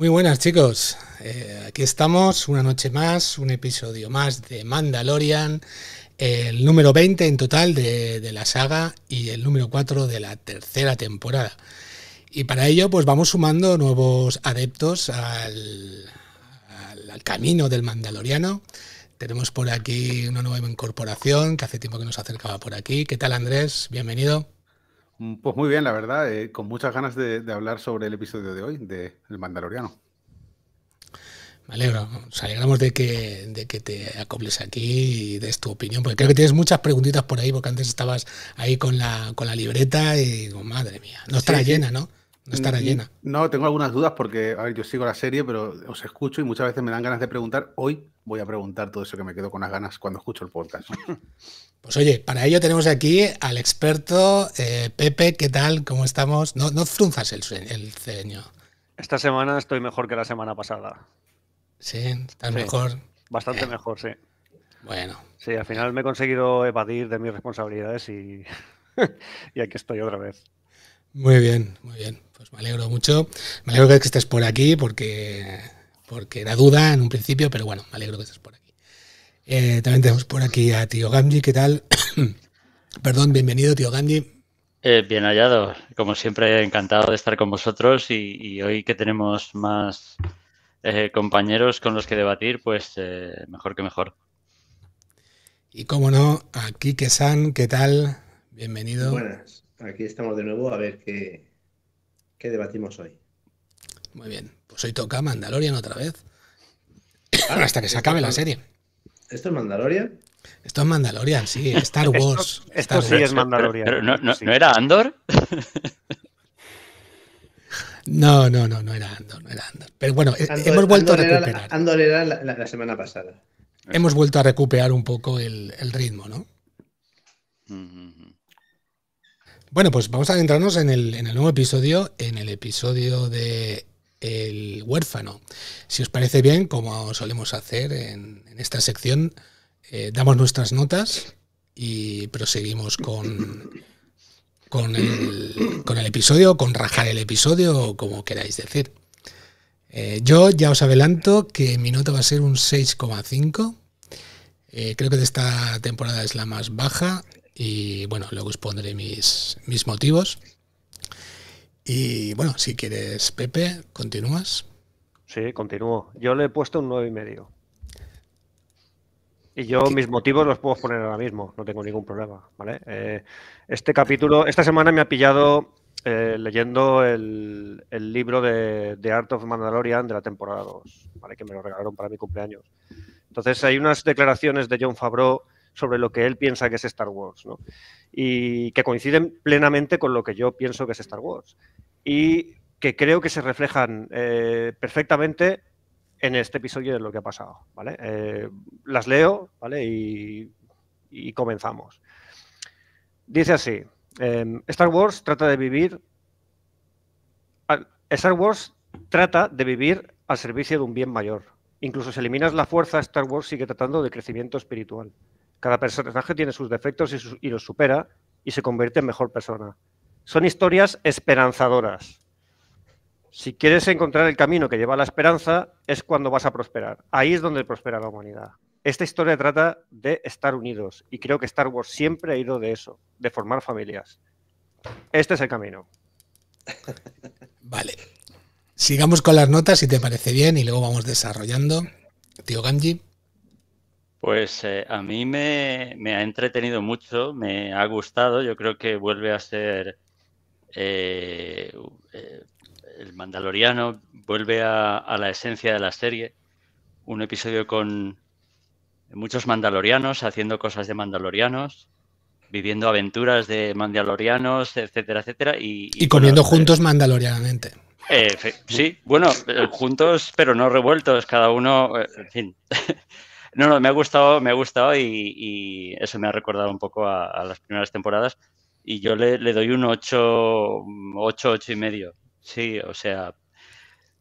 Muy buenas chicos, eh, aquí estamos, una noche más, un episodio más de Mandalorian, el número 20 en total de, la saga y el número 4 de la tercera temporada. Y para ello pues vamos sumando nuevos adeptos al camino del Mandaloriano. Tenemos por aquí una nueva incorporación que hace tiempo que nos acercaba por aquí. ¿Qué tal Andrés? Bienvenido. Mm, pues muy bien, la verdad, eh, con muchas ganas de, hablar sobre el episodio de hoy, de El Mandaloriano. Me alegro, nos alegramos de que, de que te acoples aquí y des tu opinión, porque creo que tienes muchas preguntitas por ahí, porque antes estabas ahí con la, con la libreta y digo, madre mía, no estará llena, ¿no? No mm, estará mm, llena. No, tengo algunas dudas porque, a ver, yo sigo la serie, pero os escucho y muchas veces me dan ganas de preguntar. Hoy voy a preguntar todo eso que me quedo con las ganas cuando escucho el podcast. Pues oye, para ello tenemos aquí al experto eh, Pepe, ¿qué tal? ¿Cómo estamos? No, no frunzas el, ceño. Esta semana estoy mejor que la semana pasada. Sí, estás mejor. Bastante eh. mejor, sí. Bueno. Sí, al final me he conseguido evadir de mis responsabilidades y, aquí estoy otra vez. Muy bien, muy bien. Pues me alegro mucho. Me alegro que estés por aquí porque, porque era duda en un principio, pero bueno, me alegro que estés por aquí. Eh, también tenemos por aquí a Tío Gandhi ¿qué tal? Perdón, bienvenido, Tío Gandhi eh, bien hallado, como siempre encantado de estar con vosotros y, hoy que tenemos más eh, compañeros con los que debatir, pues mejor que mejor. Y cómo no, aquí que San, ¿qué tal? Bienvenido. Buenas, aquí estamos de nuevo a ver qué, debatimos hoy. Muy bien, pues hoy toca Mandalorian otra vez. Ah, hasta que se acabe la serie. ¿Esto es Mandalorian? Esto es Mandalorian, sí, Star Wars. esto, sí es Mandalorian. no, era Andor? no, no, no, no era Andor, no era Andor. Pero bueno, hemos vuelto a recuperar. Andor era la, semana pasada. Hemos vuelto a recuperar un poco el, ritmo, ¿no? Mm-hmm. Bueno, pues vamos a adentrarnos en el nuevo episodio, en el episodio de el huérfano. Si os parece bien, como solemos hacer en, esta sección, eh, damos nuestras notas y proseguimos con, con, el, con el episodio, con rajar el episodio, como queráis decir. Eh, yo ya os adelanto que mi nota va a ser un 6,5. Eh, creo que de esta temporada es la más baja y bueno, luego os pondré mis, mis motivos. Y bueno, si quieres, Pepe, ¿continúas? Sí, continúo. Yo le he puesto un 9,5. y medio. Y yo mis motivos los puedo poner ahora mismo, no tengo ningún problema, ¿vale? Eh, este capítulo, esta semana me ha pillado eh, leyendo el, libro de, Art of Mandalorian de la temporada 2, que me lo regalaron para mi cumpleaños. Entonces hay unas declaraciones de John Favreau sobre lo que él piensa que es Star Wars, ¿no? Y que coinciden plenamente con lo que yo pienso que es Star Wars. Y que creo que se reflejan eh, perfectamente en este episodio de lo que ha pasado, ¿vale? Eh, las leo, ¿vale? Y, comenzamos. Dice así, em, Star Wars trata de vivir... Star Wars trata de vivir al servicio de un bien mayor. Incluso si eliminas la fuerza, Star Wars sigue tratando de crecimiento espiritual. Cada personaje tiene sus defectos y, los supera y se convierte en mejor persona. Son historias esperanzadoras. Si quieres encontrar el camino que lleva a la esperanza, es cuando vas a prosperar. Ahí es donde prospera la humanidad. Esta historia trata de estar unidos y creo que Star Wars siempre ha ido de eso, de formar familias. Este es el camino. Vale. Sigamos con las notas, si te parece bien, y luego vamos desarrollando. Tío Ganji. Pues eh, a mí me, ha entretenido mucho, me ha gustado, yo creo que vuelve a ser eh, eh, el Mandaloriano, vuelve a, la esencia de la serie, un episodio con muchos mandalorianos haciendo cosas de mandalorianos, viviendo aventuras de mandalorianos, etcétera, etcétera. Y, y, comiendo juntos mandalorianamente. sí, bueno, juntos pero no revueltos, cada uno, en fin. No, no, me ha gustado, me ha gustado y, eso me ha recordado un poco a, las primeras temporadas. Y yo le, doy un 8, 8, 8 y medio. Sí, o sea,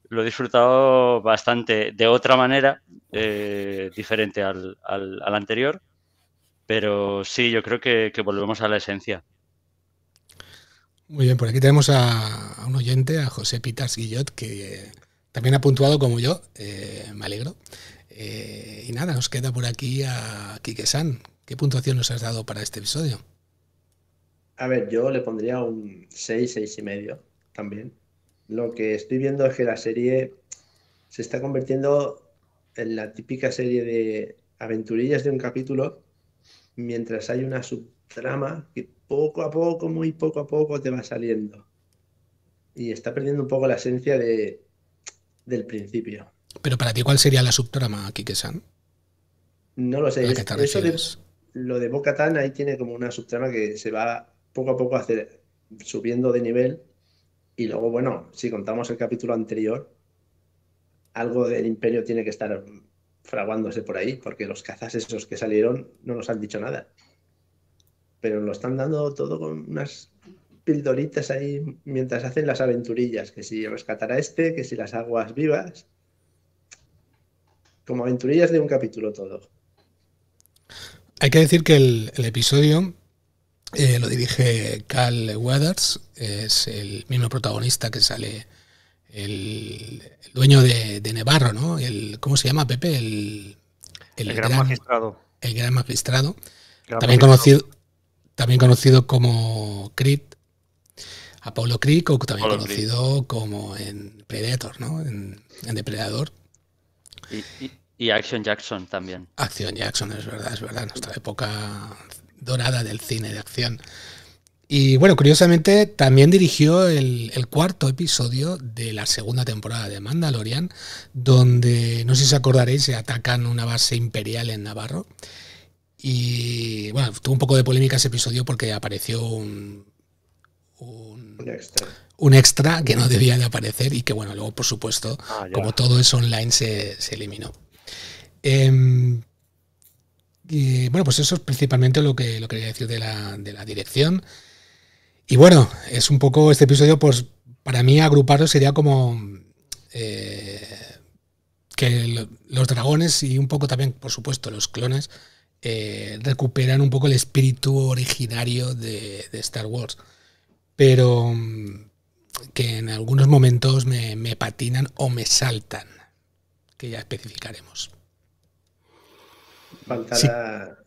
lo he disfrutado bastante de otra manera, eh, diferente al, anterior. Pero sí, yo creo que, volvemos a la esencia. Muy bien, por aquí tenemos a, un oyente, a José Pitas Guillot, que también ha puntuado como yo, eh, me alegro. Eh, y nada, nos queda por aquí a Kike San. ¿Qué puntuación nos has dado para este episodio? A ver, yo le pondría un 6, 6 y medio también. Lo que estoy viendo es que la serie se está convirtiendo en la típica serie de aventurillas de un capítulo, mientras hay una subtrama que poco a poco, muy poco a poco te va saliendo. Y está perdiendo un poco la esencia de, del principio. Pero para ti, ¿cuál sería la subtrama, Kike-san? No lo sé. eso lo de Boca Tan ahí tiene como una subtrama que se va poco a poco hacer, subiendo de nivel. Y luego, bueno, si contamos el capítulo anterior, algo del imperio tiene que estar fraguándose por ahí, porque los cazas esos que salieron no nos han dicho nada. Pero lo están dando todo con unas pildoritas ahí mientras hacen las aventurillas, que si rescatará este, que si las aguas vivas, como aventurillas de un capítulo todo. Hay que decir que el, episodio eh, lo dirige Cal Weathers, es el mismo protagonista que sale el, dueño de, Nevarro, ¿no? ¿Cómo se llama, Pepe? El, gran, magistrado. El gran magistrado. también, Conocido, también conocido como Creed. Apolo Creed, o también conocido como en Predator, ¿no? En, Depredador. y, y Action Jackson también. Action Jackson, es verdad, es verdad, nuestra época dorada del cine de acción. Y bueno, curiosamente también dirigió el, cuarto episodio de la segunda temporada de Mandalorian, donde, no sé si os acordaréis, se atacan una base imperial en Navarro. Y bueno, tuvo un poco de polémica ese episodio porque apareció un, un, extra. que no debía de aparecer y que bueno, luego por supuesto, ah, como todo es online, se eliminó. Em, y bueno, pues eso es principalmente lo que, lo quería decir de la, dirección. Y bueno, es un poco este episodio, pues para mí agruparlo sería como eh, que los dragones y un poco también, por supuesto, los clones eh, recuperan un poco el espíritu originario de, Star Wars. Pero mm, que en algunos momentos me patinan o me saltan, que ya especificaremos falta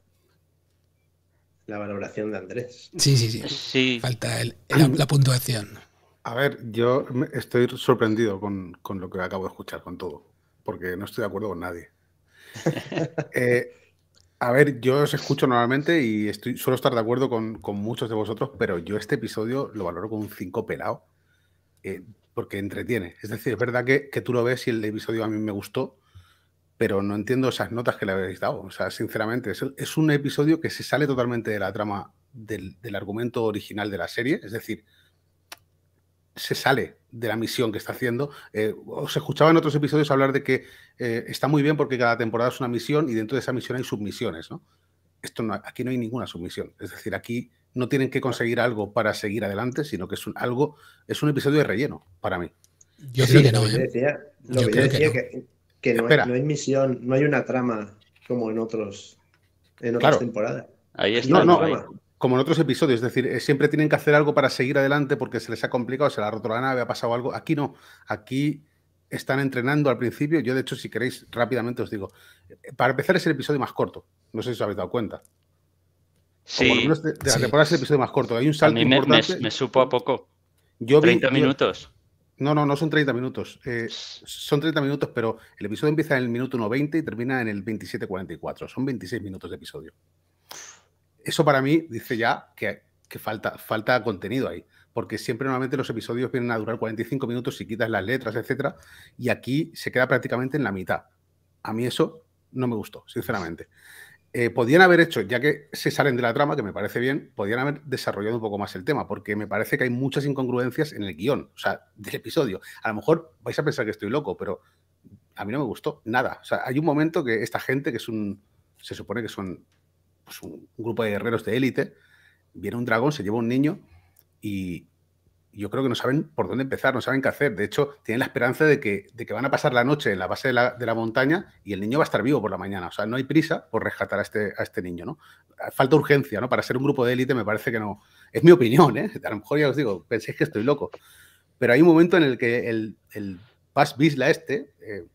la, valoración de Andrés. Sí, sí, sí. Falta la puntuación. A ver, yo estoy sorprendido con, lo que acabo de escuchar, con todo, porque no estoy de acuerdo con nadie. Eh, a ver, yo os escucho normalmente y estoy, suelo estar de acuerdo con, muchos de vosotros, pero yo este episodio lo valoro con un 5 pelado, eh, porque entretiene. Es decir, es verdad que, tú lo ves y el episodio a mí me gustó, pero no entiendo esas notas que le habéis dado. O sea, sinceramente, es, un episodio que se sale totalmente de la trama del, argumento original de la serie, es decir, se sale de la misión que está haciendo. Eh, os escuchaba en otros episodios hablar de que eh, está muy bien porque cada temporada es una misión y dentro de esa misión hay submisiones, ¿no? Esto aquí no hay ninguna submisión. Es decir, aquí no tienen que conseguir algo para seguir adelante, sino que es un algo, es un episodio de relleno para mí. Yo sí, que no. Yo decía que que no hay, misión, no hay una trama como en otros en otras temporadas. Ahí está. No, no, como en otros episodios, es decir, eh, siempre tienen que hacer algo para seguir adelante porque se les ha complicado, se les ha roto la nave, ha pasado algo. Aquí no, aquí están entrenando al principio. Yo, de hecho, si queréis, rápidamente os digo. Eh, para empezar, es el episodio más corto. No sé si os habéis dado cuenta. Sí. de, la temporada es el episodio más corto. Hay un salto a mí me, Me, supo a poco. Yo 30 minutos. No, no, no son 30 minutos. Eh, son 30 minutos, pero el episodio empieza en el minuto 1.20 y termina en el 27.44. Son 26 minutos de episodio. Eso para mí dice ya que, falta, falta contenido ahí porque siempre normalmente los episodios vienen a durar 45 minutos si quitas las letras, etc. y aquí se queda prácticamente en la mitad. A mí eso no me gustó, sinceramente. Podrían eh, podían haber hecho, ya que se salen de la trama, que me parece bien, podían haber desarrollado un poco más el tema, porque me parece que hay muchas incongruencias en el guión, o sea, del episodio. A lo mejor vais a pensar que estoy loco, pero a mí no me gustó nada. O sea, hay un momento que esta gente, que es un, se supone que son pues, un grupo de guerreros de élite, viene un dragón, se lleva un niño y, yo creo que no saben por dónde empezar, no saben qué hacer. De hecho, tienen la esperanza de que, de que van a pasar la noche en la base de la, de la, montaña y el niño va a estar vivo por la mañana. O sea, no hay prisa por rescatar a este, a este niño, ¿no? Falta urgencia, ¿no? Para ser un grupo de élite me parece que no. Es mi opinión, ¿eh? A lo mejor ya os digo, penséis que estoy loco. Pero hay un momento en el que el, el Bisla este, eh,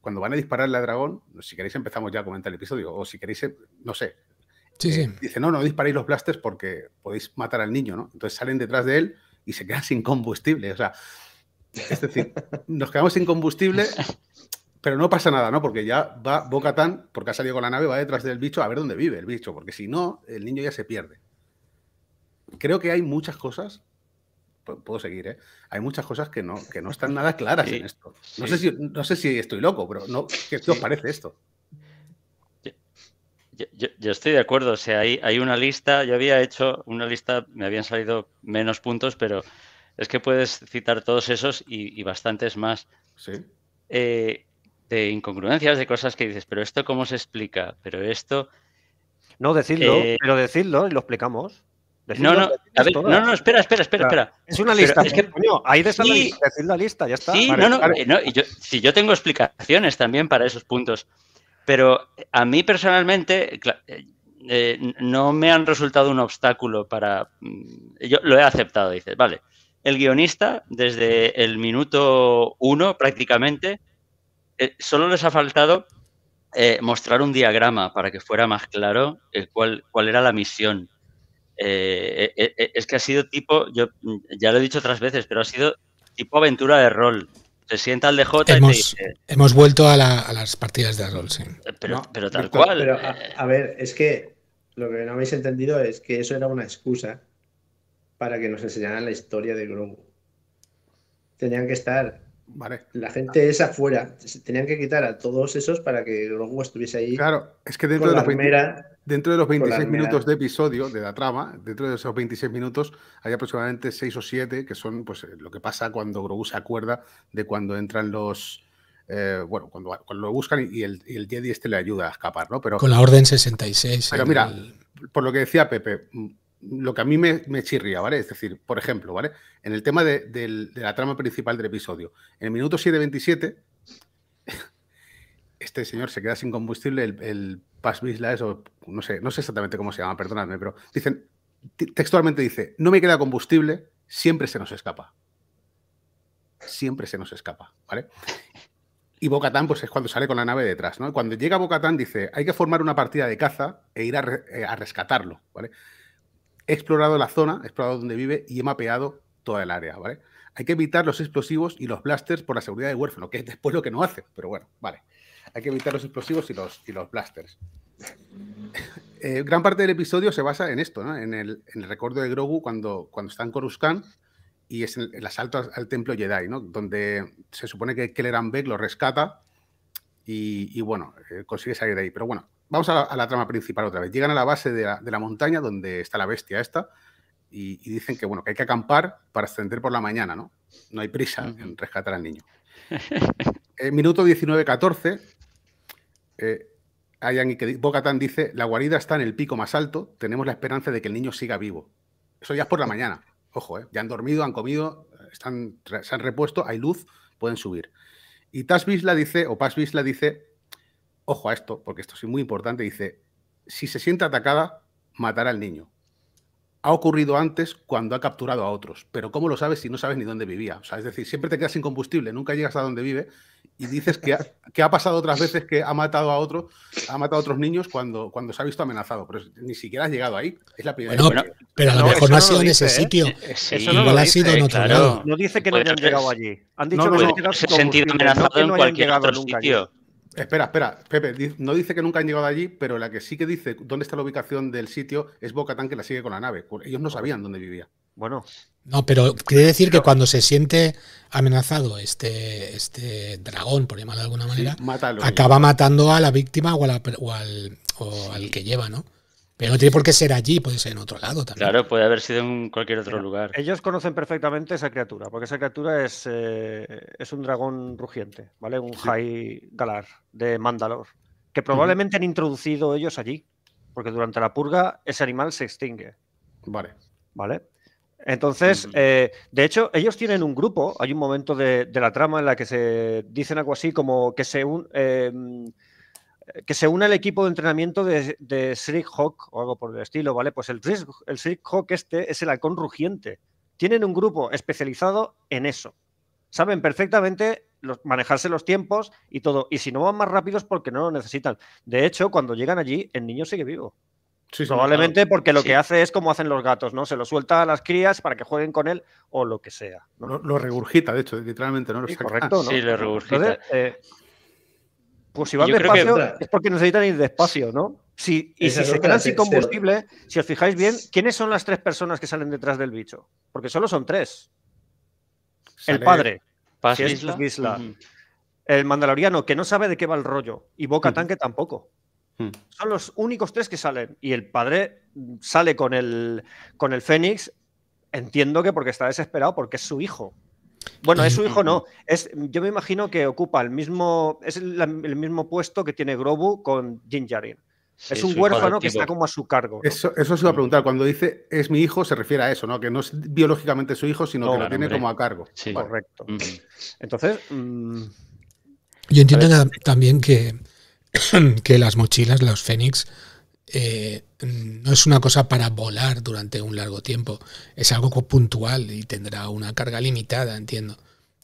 cuando van a disparar la dragón, si queréis empezamos ya a comentar el episodio, o si queréis, eh, no sé. Eh, sí, Dice, no, no disparéis los blasters porque podéis matar al niño, ¿no? Entonces salen detrás de él y se queda sin combustible. O sea, es decir, nos quedamos sin combustible, pero no pasa nada, ¿no? Porque ya va Tan, porque ha salido con la nave, va detrás del bicho a ver dónde vive el bicho, porque si no, el niño ya se pierde. Creo que hay muchas cosas puedo seguir, ¿eh? Hay muchas cosas que no, que no están nada claras en esto. No, sé si, no sé si estoy loco, pero no, ¿qué, os parece esto? Yo, estoy de acuerdo, o sea, hay, una lista, yo había hecho una lista, me habían salido menos puntos, pero es que puedes citar todos esos y, bastantes más. Eh, de incongruencias, de cosas que dices, pero esto cómo se explica, pero esto... No, decidlo, pero decirlo y lo explicamos. no, no, espera, espera, espera, espera. Es una lista, es que, coño, ahí la, lista, ya está. Sí, no, no, eh, si yo tengo explicaciones también para esos puntos. Pero a mí personalmente eh, no me han resultado un obstáculo para... Mm, yo lo he aceptado, dices, vale. El guionista, desde el minuto uno prácticamente, eh, solo les ha faltado eh, mostrar un diagrama para que fuera más claro cuál, cuál era la misión. es que ha sido tipo, yo ya lo he dicho otras veces, pero ha sido tipo aventura de rol. Se sienta al DJ hemos, y Hemos vuelto a, las partidas de rol, sí. Pero, pero tal cual. Eh. a, ver, es que lo que no habéis entendido es que eso era una excusa para que nos enseñaran la historia de Grogu. Tenían que estar... Vale. La gente esa afuera. Tenían que quitar a todos esos para que Grogu estuviese ahí. Claro, es que dentro de la, la primera Dentro de los 26 minutos de episodio de la trama, dentro de esos 26 minutos, hay aproximadamente 6 o 7 que son pues, eh, lo que pasa cuando Grogu se acuerda de cuando entran los. Eh, bueno, cuando, lo buscan y el, Jedi este le ayuda a escapar, ¿no? Pero, Con la Orden 66. Pero mira, por lo que decía Pepe, mm, lo que a mí me, me, chirría, ¿vale? Es decir, por ejemplo, ¿vale? En el tema de, de la trama principal del episodio, en el minuto 7.27 este señor se queda sin combustible, el, el Paz Vizla no sé, no sé exactamente cómo se llama, perdonadme, pero dicen, textualmente dice, no me queda combustible, siempre se nos escapa. Siempre se nos escapa, ¿vale? Y Bocatán, pues es cuando sale con la nave detrás, ¿no? Cuando llega Bocatán dice, hay que formar una partida de caza e ir eh, a, rescatarlo, ¿vale? He explorado la zona, he explorado donde vive y he mapeado toda el área, ¿vale? Hay que evitar los explosivos y los blasters por la seguridad de huérfano, que es después lo que no hace, pero bueno, vale hay que evitar los explosivos y los, y los blasters. Eh, gran parte del episodio se basa en esto, en, el, en, recuerdo de Grogu cuando, cuando está en Coruscant y es el, asalto al, templo Jedi, ¿no? donde se supone que Kelleran Beck lo rescata y, bueno, eh, consigue salir de ahí. Pero bueno, vamos a la, trama principal otra vez. Llegan a la base de la, montaña donde está la bestia esta y, dicen que bueno, que hay que acampar para ascender por la mañana, ¿no? No hay prisa en rescatar al niño. Eh, minuto 19-14, eh, que dice, la guarida está en el pico más alto, tenemos la esperanza de que el niño siga vivo. Eso ya es por la mañana. Ojo, eh, ya han dormido, han comido, se han repuesto, hay luz, pueden subir. Y Tasvisla dice, o la dice, ojo a esto, porque esto es muy importante, dice, si se siente atacada, matará al niño ha ocurrido antes cuando ha capturado a otros. Pero ¿cómo lo sabes si no sabes ni dónde vivía? O sea, es decir, siempre te quedas sin combustible, nunca llegas a donde vive y dices que ha, que ha pasado otras veces que ha matado a otro, ha matado otros niños cuando, cuando se ha visto amenazado. Pero ni siquiera has llegado ahí. Es la primera bueno, Pero, pero a lo mejor no ha sido en ese sitio. No dice que no hayan llegado allí. Han dicho que pues, se han sentido amenazados en cualquier otro sitio. Espera, espera, Pepe, no dice que nunca han llegado allí, pero la que sí que dice dónde está la ubicación del sitio es Bocatán que la sigue con la nave. Ellos no sabían dónde vivía. Bueno. No, pero quiere decir que cuando se siente amenazado este, este dragón, por llamarlo de alguna manera, acaba matando a la víctima o, al, al, que lleva, ¿no? Pero no tiene por qué ser allí, puede ser en otro lado también. Claro, puede haber sido en cualquier otro lugar. Ellos conocen perfectamente esa criatura, porque esa criatura es, eh, es un dragón rugiente, ¿vale? Un High Galar de Mandalor, que probablemente han introducido ellos allí, porque durante la purga ese animal se extingue. Vale. ¿Vale? Entonces, eh, de hecho, ellos tienen un grupo, hay un momento de, la trama en la que se dicen algo así como que se un, eh, que se une al equipo de entrenamiento de, de Hawk o algo por el estilo, ¿vale? Pues el, el Hawk este es el halcón rugiente. Tienen un grupo especializado en eso. Saben perfectamente los, manejarse los tiempos y todo. Y si no van más rápidos porque no lo necesitan. De hecho, cuando llegan allí, el niño sigue vivo. Sí, Probablemente porque lo que hace es como hacen los gatos, ¿no? Se lo suelta a las crías para que jueguen con él o lo que sea. ¿no? Lo, regurgita, de hecho, literalmente, ¿no? Lo sí, correcto, ah, Sí, lo regurgita. Eh, pues si van despacio es porque necesitan ir despacio, ¿no? y si se quedan sin combustible, si os fijáis bien, ¿quiénes son las tres personas que salen detrás del bicho? Porque solo son tres. El padre, que El mandaloriano, que no sabe de qué va el rollo. Y Boca Tanque tampoco. Hmm. Son los únicos tres que salen. Y el padre sale con el, con el Fénix, entiendo que porque está desesperado, porque es su hijo. Bueno, es su hijo no. Es, yo me imagino que ocupa el mismo, es el, mismo puesto que tiene Grobu con Jinjarin. Jarin. es un huérfano que está como a su cargo. Eso, eso se lo a mm. preguntar. Cuando dice es mi hijo, se refiere a eso, ¿no? Que no es biológicamente su hijo, sino que lo tiene como a cargo. Correcto. Entonces. Mm, yo entiendo también que, que las mochilas, los Fénix, eh, no es una cosa para volar durante un largo tiempo, es algo puntual y tendrá una carga limitada, entiendo.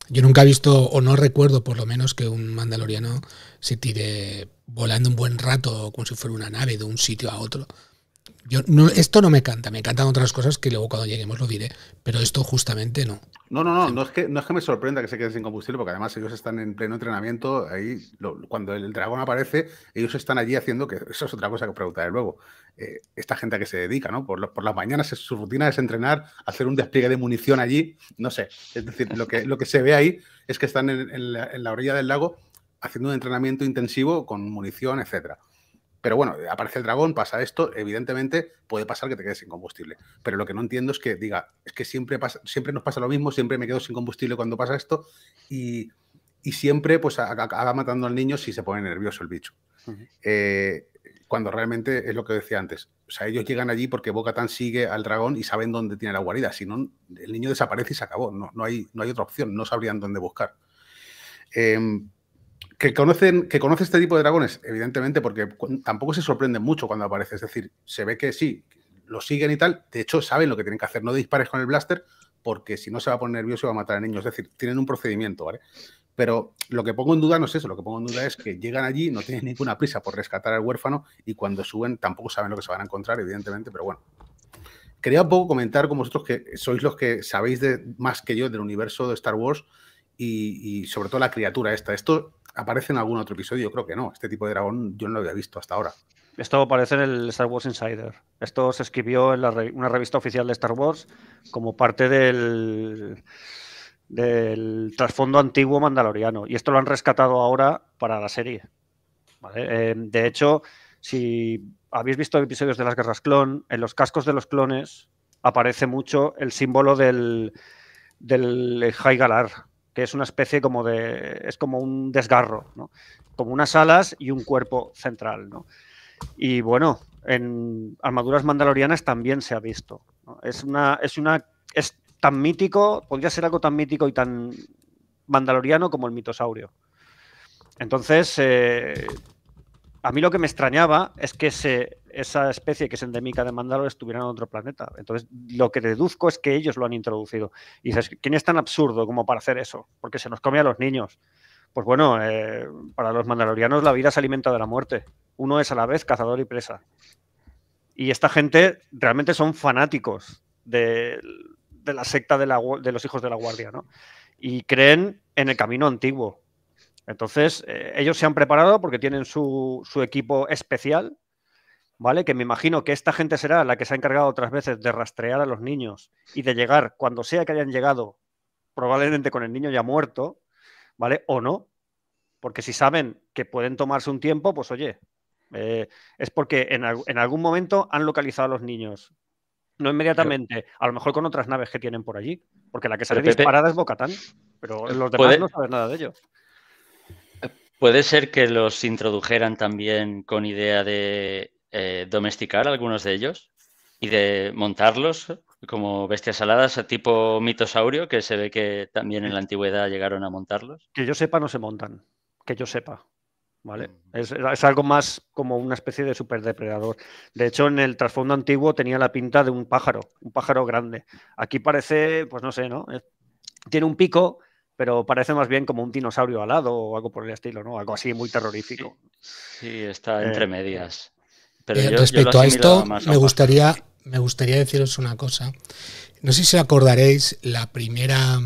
Yo nunca he visto, o no recuerdo por lo menos, que un mandaloriano se tire volando un buen rato como si fuera una nave de un sitio a otro no, esto no me canta, me encantan otras cosas que luego cuando lleguemos lo diré, pero esto justamente no. No, no, no, no es que, no es que me sorprenda que se queden sin combustible, porque además ellos están en pleno entrenamiento, ahí cuando el dragón aparece, ellos están allí haciendo que, eso es otra cosa que preguntaré luego, eh, esta gente que se dedica, ¿no? Por, por las mañanas su rutina es entrenar, hacer un despliegue de munición allí, no sé, es decir, lo que, lo que se ve ahí es que están en, en la, orilla del lago haciendo un entrenamiento intensivo con munición, etcétera. Pero bueno, aparece el dragón, pasa esto, evidentemente puede pasar que te quedes sin combustible. Pero lo que no entiendo es que diga, es que siempre, pasa, siempre nos pasa lo mismo, siempre me quedo sin combustible cuando pasa esto y, siempre pues acaba matando al niño si se pone nervioso el bicho. Eh, cuando realmente es lo que decía antes. O sea, ellos llegan allí porque tan sigue al dragón y saben dónde tiene la guarida. Si no, el niño desaparece y se acabó. No, no, hay, no hay otra opción, no sabrían dónde buscar. Em, que, conocen, que conoce este tipo de dragones, evidentemente, porque tampoco se sorprende mucho cuando aparece. Es decir, se ve que sí, lo siguen y tal. De hecho, saben lo que tienen que hacer. No dispares con el blaster, porque si no se va a poner nervioso y va a matar a niños. Es decir, tienen un procedimiento, ¿vale? Pero lo que pongo en duda no es eso, lo que pongo en duda es que llegan allí, no tienen ninguna prisa por rescatar al huérfano y cuando suben tampoco saben lo que se van a encontrar, evidentemente, pero bueno. Quería un poco comentar con vosotros que sois los que sabéis de, más que yo del universo de Star Wars y, y sobre todo la criatura esta. Esto aparece en algún otro episodio, creo que no. Este tipo de dragón yo no lo había visto hasta ahora. Esto aparece en el Star Wars Insider. Esto se escribió en la una revista oficial de Star Wars como parte del, trasfondo antiguo mandaloriano. Y esto lo han rescatado ahora para la serie. Em, de hecho, si habéis visto episodios de las guerras clon, en los cascos de los clones aparece mucho el símbolo del, del High Galar, que es una especie como de, es como un desgarro, ¿no? como unas alas y un cuerpo central. ¿no? Y bueno, en armaduras mandalorianas también se ha visto. ¿no? Es, una, es, una, es tan mítico, podría ser algo tan mítico y tan mandaloriano como el mitosaurio. Entonces, eh, a mí lo que me extrañaba es que se esa especie que es endémica de Mandalor estuviera en otro planeta. Entonces, lo que deduzco es que ellos lo han introducido. Y dices, ¿quién es tan absurdo como para hacer eso? Porque se nos come a los niños. Pues bueno, eh, para los mandalorianos la vida se alimenta de la muerte. Uno es a la vez cazador y presa. Y esta gente realmente son fanáticos de, la secta de, de los hijos de la guardia, ¿no? Y creen en el camino antiguo. Entonces, eh, ellos se han preparado porque tienen su, su equipo especial ¿vale? Que me imagino que esta gente será la que se ha encargado otras veces de rastrear a los niños y de llegar cuando sea que hayan llegado, probablemente con el niño ya muerto, ¿vale? O no. Porque si saben que pueden tomarse un tiempo, pues oye, eh, es porque en, algún momento han localizado a los niños. No inmediatamente, a lo mejor con otras naves que tienen por allí, porque la que sale disparada es Bocatán, pero los demás no saben nada de ellos eh, Puede ser que los introdujeran también con idea de eh, domesticar algunos de ellos y de montarlos como bestias aladas a tipo mitosaurio, que se ve que también en la antigüedad llegaron a montarlos. Que yo sepa, no se montan. Que yo sepa. ¿Vale? Mm. Es, algo más como una especie de superdepredador. De hecho, en el trasfondo antiguo tenía la pinta de un pájaro, un pájaro grande. Aquí parece, pues no sé, ¿no? Tiene un pico, pero parece más bien como un dinosaurio alado o algo por el estilo, ¿no? Algo así muy terrorífico. Sí, está eh, entre medias. Eh, respecto a esto, me gustaría, me gustaría deciros una cosa. No sé si acordaréis la primera,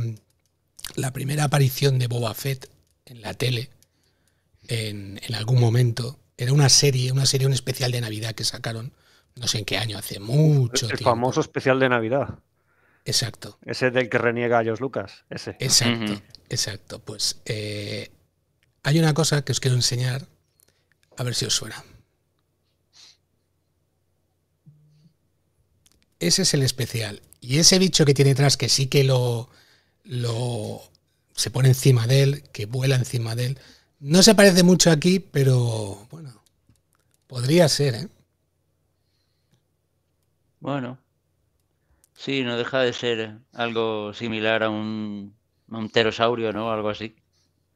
la primera aparición de Boba Fett en la tele, en, algún momento. Era una serie, una serie, un especial de Navidad que sacaron, no sé en qué año, hace mucho tiempo. El famoso especial de Navidad. Exacto. Ese del que reniega a Josh Lucas, ese. Exacto, exacto. Pues eh, hay una cosa que os quiero enseñar, a ver si os suena. ese es el especial. Y ese bicho que tiene detrás, que sí que lo, lo se pone encima de él, que vuela encima de él, no se parece mucho aquí, pero bueno, podría ser, ¿eh? Bueno, sí, no deja de ser algo similar a un, a un pterosaurio, ¿no? Algo así.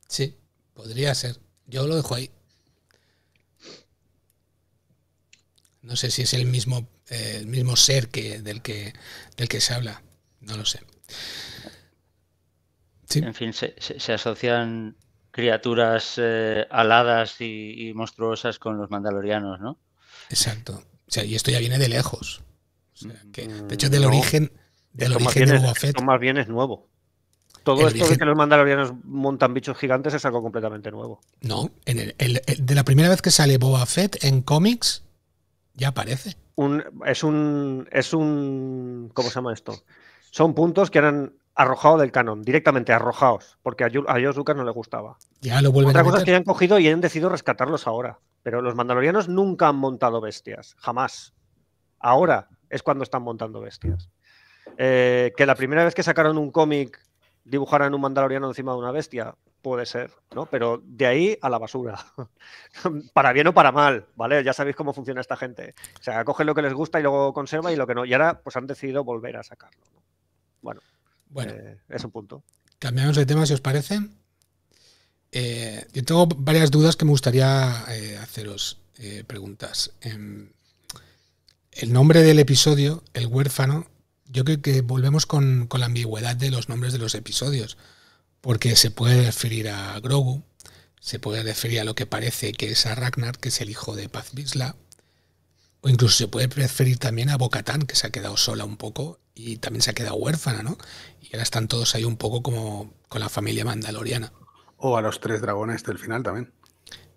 Sí, podría ser. Yo lo dejo ahí. No sé si es el mismo eh, el mismo ser que, del, que, del que se habla. No lo sé. En fin, se, asocian criaturas eh, aladas y, monstruosas con los mandalorianos, ¿no? Exacto. y esto ya viene de lejos. Mm, de hecho, mm, del origen, de Boba Fett. Esto más bien es nuevo. Todo esto de que los mandalorianos montan bichos gigantes es algo completamente nuevo. No, de la primera vez que sale Boba Fett en cómics ya aparece. es un. Es un. ¿Cómo se llama esto? Son puntos que eran arrojados del canon, directamente arrojados, porque a, a Lucas no le gustaba. Ya lo vuelven Otra cosa es que han cogido y han decidido rescatarlos ahora. Pero los mandalorianos nunca han montado bestias, jamás. Ahora es cuando están montando bestias. Eh, que la primera vez que sacaron un cómic dibujaran un mandaloriano encima de una bestia, puede ser, ¿no? Pero de ahí a la basura. para bien o para mal, ¿vale? Ya sabéis cómo funciona esta gente. O sea, cogen lo que les gusta y luego conserva y lo que no. Y ahora pues han decidido volver a sacarlo. Bueno, bueno eh, es un punto. Cambiamos de tema si os parece. Eh, yo tengo varias dudas que me gustaría eh, haceros preguntas. Em, el nombre del episodio, El huérfano, yo creo que volvemos con la ambigüedad de los nombres de los episodios porque se puede referir a Grogu, se puede referir a lo que parece que es a Ragnar, que es el hijo de Paz o incluso se puede referir también a Bocatán, que se ha quedado sola un poco y también se ha quedado huérfana, ¿no? Y ahora están todos ahí un poco como con la familia mandaloriana. O a los tres dragones del final también.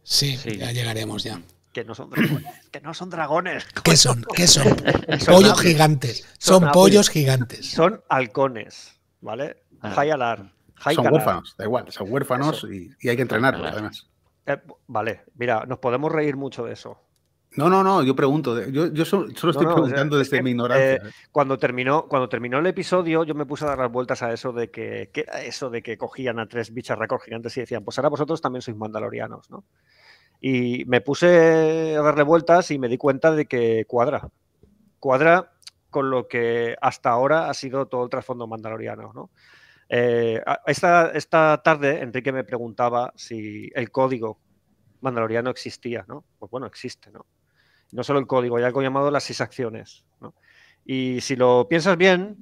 Sí, ya llegaremos ya. Que no son dragones. Que no son dragones. ¿Qué son? ¿Qué son? pollos gigantes. Son, pollos gigantes. Son halcones, ¿vale? hay ah. alarma son huérfanos, da igual, son huérfanos y, hay que entrenarlos además. Eh, vale, mira, nos podemos reír mucho de eso. No, no, no, yo pregunto, yo, solo, estoy preguntando desde mi eh, ignorancia. ¿eh? cuando, terminó, cuando terminó el episodio, yo me puse a dar las vueltas a eso de que, eso de que cogían a tres bichas récord gigantes y decían, pues ahora vosotros también sois mandalorianos, ¿no? Y me puse a darle vueltas y me di cuenta de que cuadra. Cuadra con lo que hasta ahora ha sido todo el trasfondo mandaloriano, ¿no? Eh, esta, tarde Enrique me preguntaba si el código mandaloriano existía, ¿no? Pues bueno, existe, ¿no? No solo el código, hay algo llamado las seis acciones, ¿no? Y si lo piensas bien,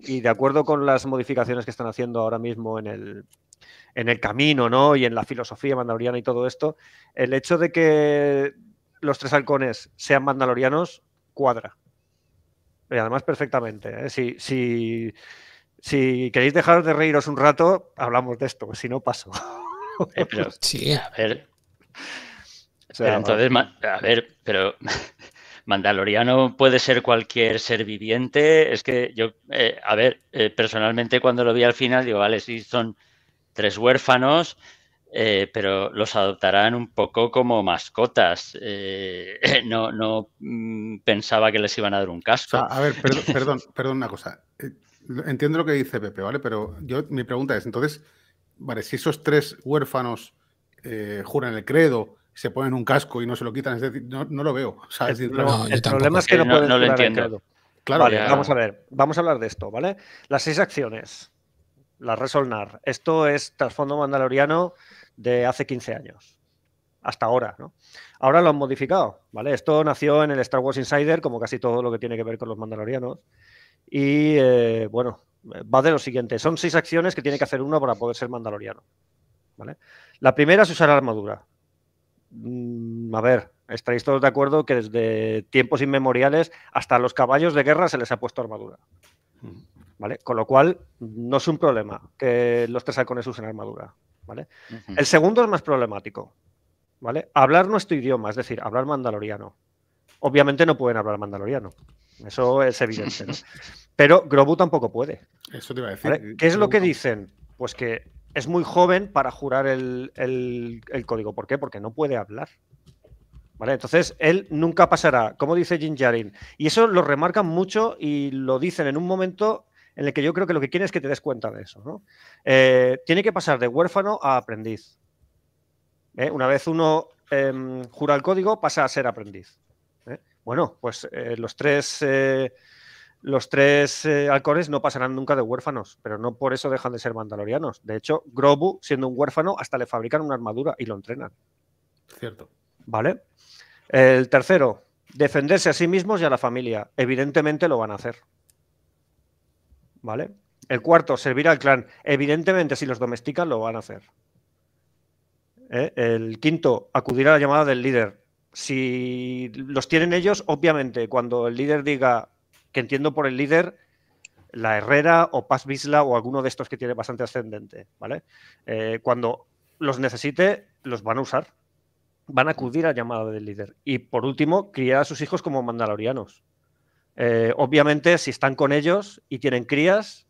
y de acuerdo con las modificaciones que están haciendo ahora mismo en el, camino, ¿no? Y en la filosofía mandaloriana y todo esto, el hecho de que los tres halcones sean mandalorianos cuadra. Y además perfectamente. ¿eh? si, si queréis dejaros de reíros un rato, hablamos de esto, si no paso. Eh, sí. A ver. entonces, a ver, pero Mandaloriano puede ser cualquier ser viviente. Es que yo, eh, a ver, eh, personalmente cuando lo vi al final, digo, vale, sí, son tres huérfanos, pero los adoptarán un poco como mascotas. no, no mm, pensaba que les iban a dar un casco. a ver, perdón, perdón, perdón, una cosa. Entiendo lo que dice Pepe, ¿vale? Pero yo mi pregunta es, entonces, vale, si esos tres huérfanos eh, juran el credo, se ponen un casco y no se lo quitan, es decir, no, lo veo. el problema es que no, pueden lo Claro, vamos a ver, vamos a hablar de esto, ¿vale? Las seis acciones, las resolnar. Esto es trasfondo mandaloriano de hace 15 años, hasta ahora, ¿no? Ahora lo han modificado, ¿vale? Esto nació en el Star Wars Insider, como casi todo lo que tiene que ver con los mandalorianos, y eh, bueno, va de lo siguiente. Son seis acciones que tiene que hacer uno para poder ser mandaloriano. ¿vale? La primera es usar armadura. Mm, a ver, estaréis todos de acuerdo que desde tiempos inmemoriales hasta los caballos de guerra se les ha puesto armadura. Mm. ¿Vale? Con lo cual, no es un problema que los tres halcones usen armadura. ¿vale? El segundo es más problemático. ¿vale? Hablar nuestro idioma, es decir, hablar mandaloriano. Obviamente no pueden hablar mandaloriano. Eso es evidente. Pero Grobu tampoco puede. Eso ¿Qué es lo que dicen? Pues que es muy joven para jurar el, código. ¿Por qué? Porque no puede hablar. ¿Vale? Entonces, él nunca pasará, como dice Jin Jarin. Y eso lo remarcan mucho y lo dicen en un momento en el que yo creo que lo que quieren es que te des cuenta de eso. Eh, tiene que pasar de huérfano a aprendiz. ¿Eh? Una vez uno em, jura el código, pasa a ser aprendiz. Bueno, pues eh, los tres, eh, los tres eh, halcones no pasarán nunca de huérfanos, pero no por eso dejan de ser mandalorianos. De hecho, Grobu, siendo un huérfano, hasta le fabrican una armadura y lo entrenan. Cierto. ¿Vale? El tercero, defenderse a sí mismos y a la familia. Evidentemente lo van a hacer. ¿Vale? El cuarto, servir al clan. Evidentemente, si los domestican, lo van a hacer. El quinto, acudir a la llamada del líder si los tienen ellos, obviamente, cuando el líder diga, que entiendo por el líder, la Herrera o Paz Bisla o alguno de estos que tiene bastante ascendente, ¿vale? Eh, cuando los necesite, los van a usar. Van a acudir a llamada del líder. Y por último, criar a sus hijos como mandalorianos. Eh, obviamente, si están con ellos y tienen crías,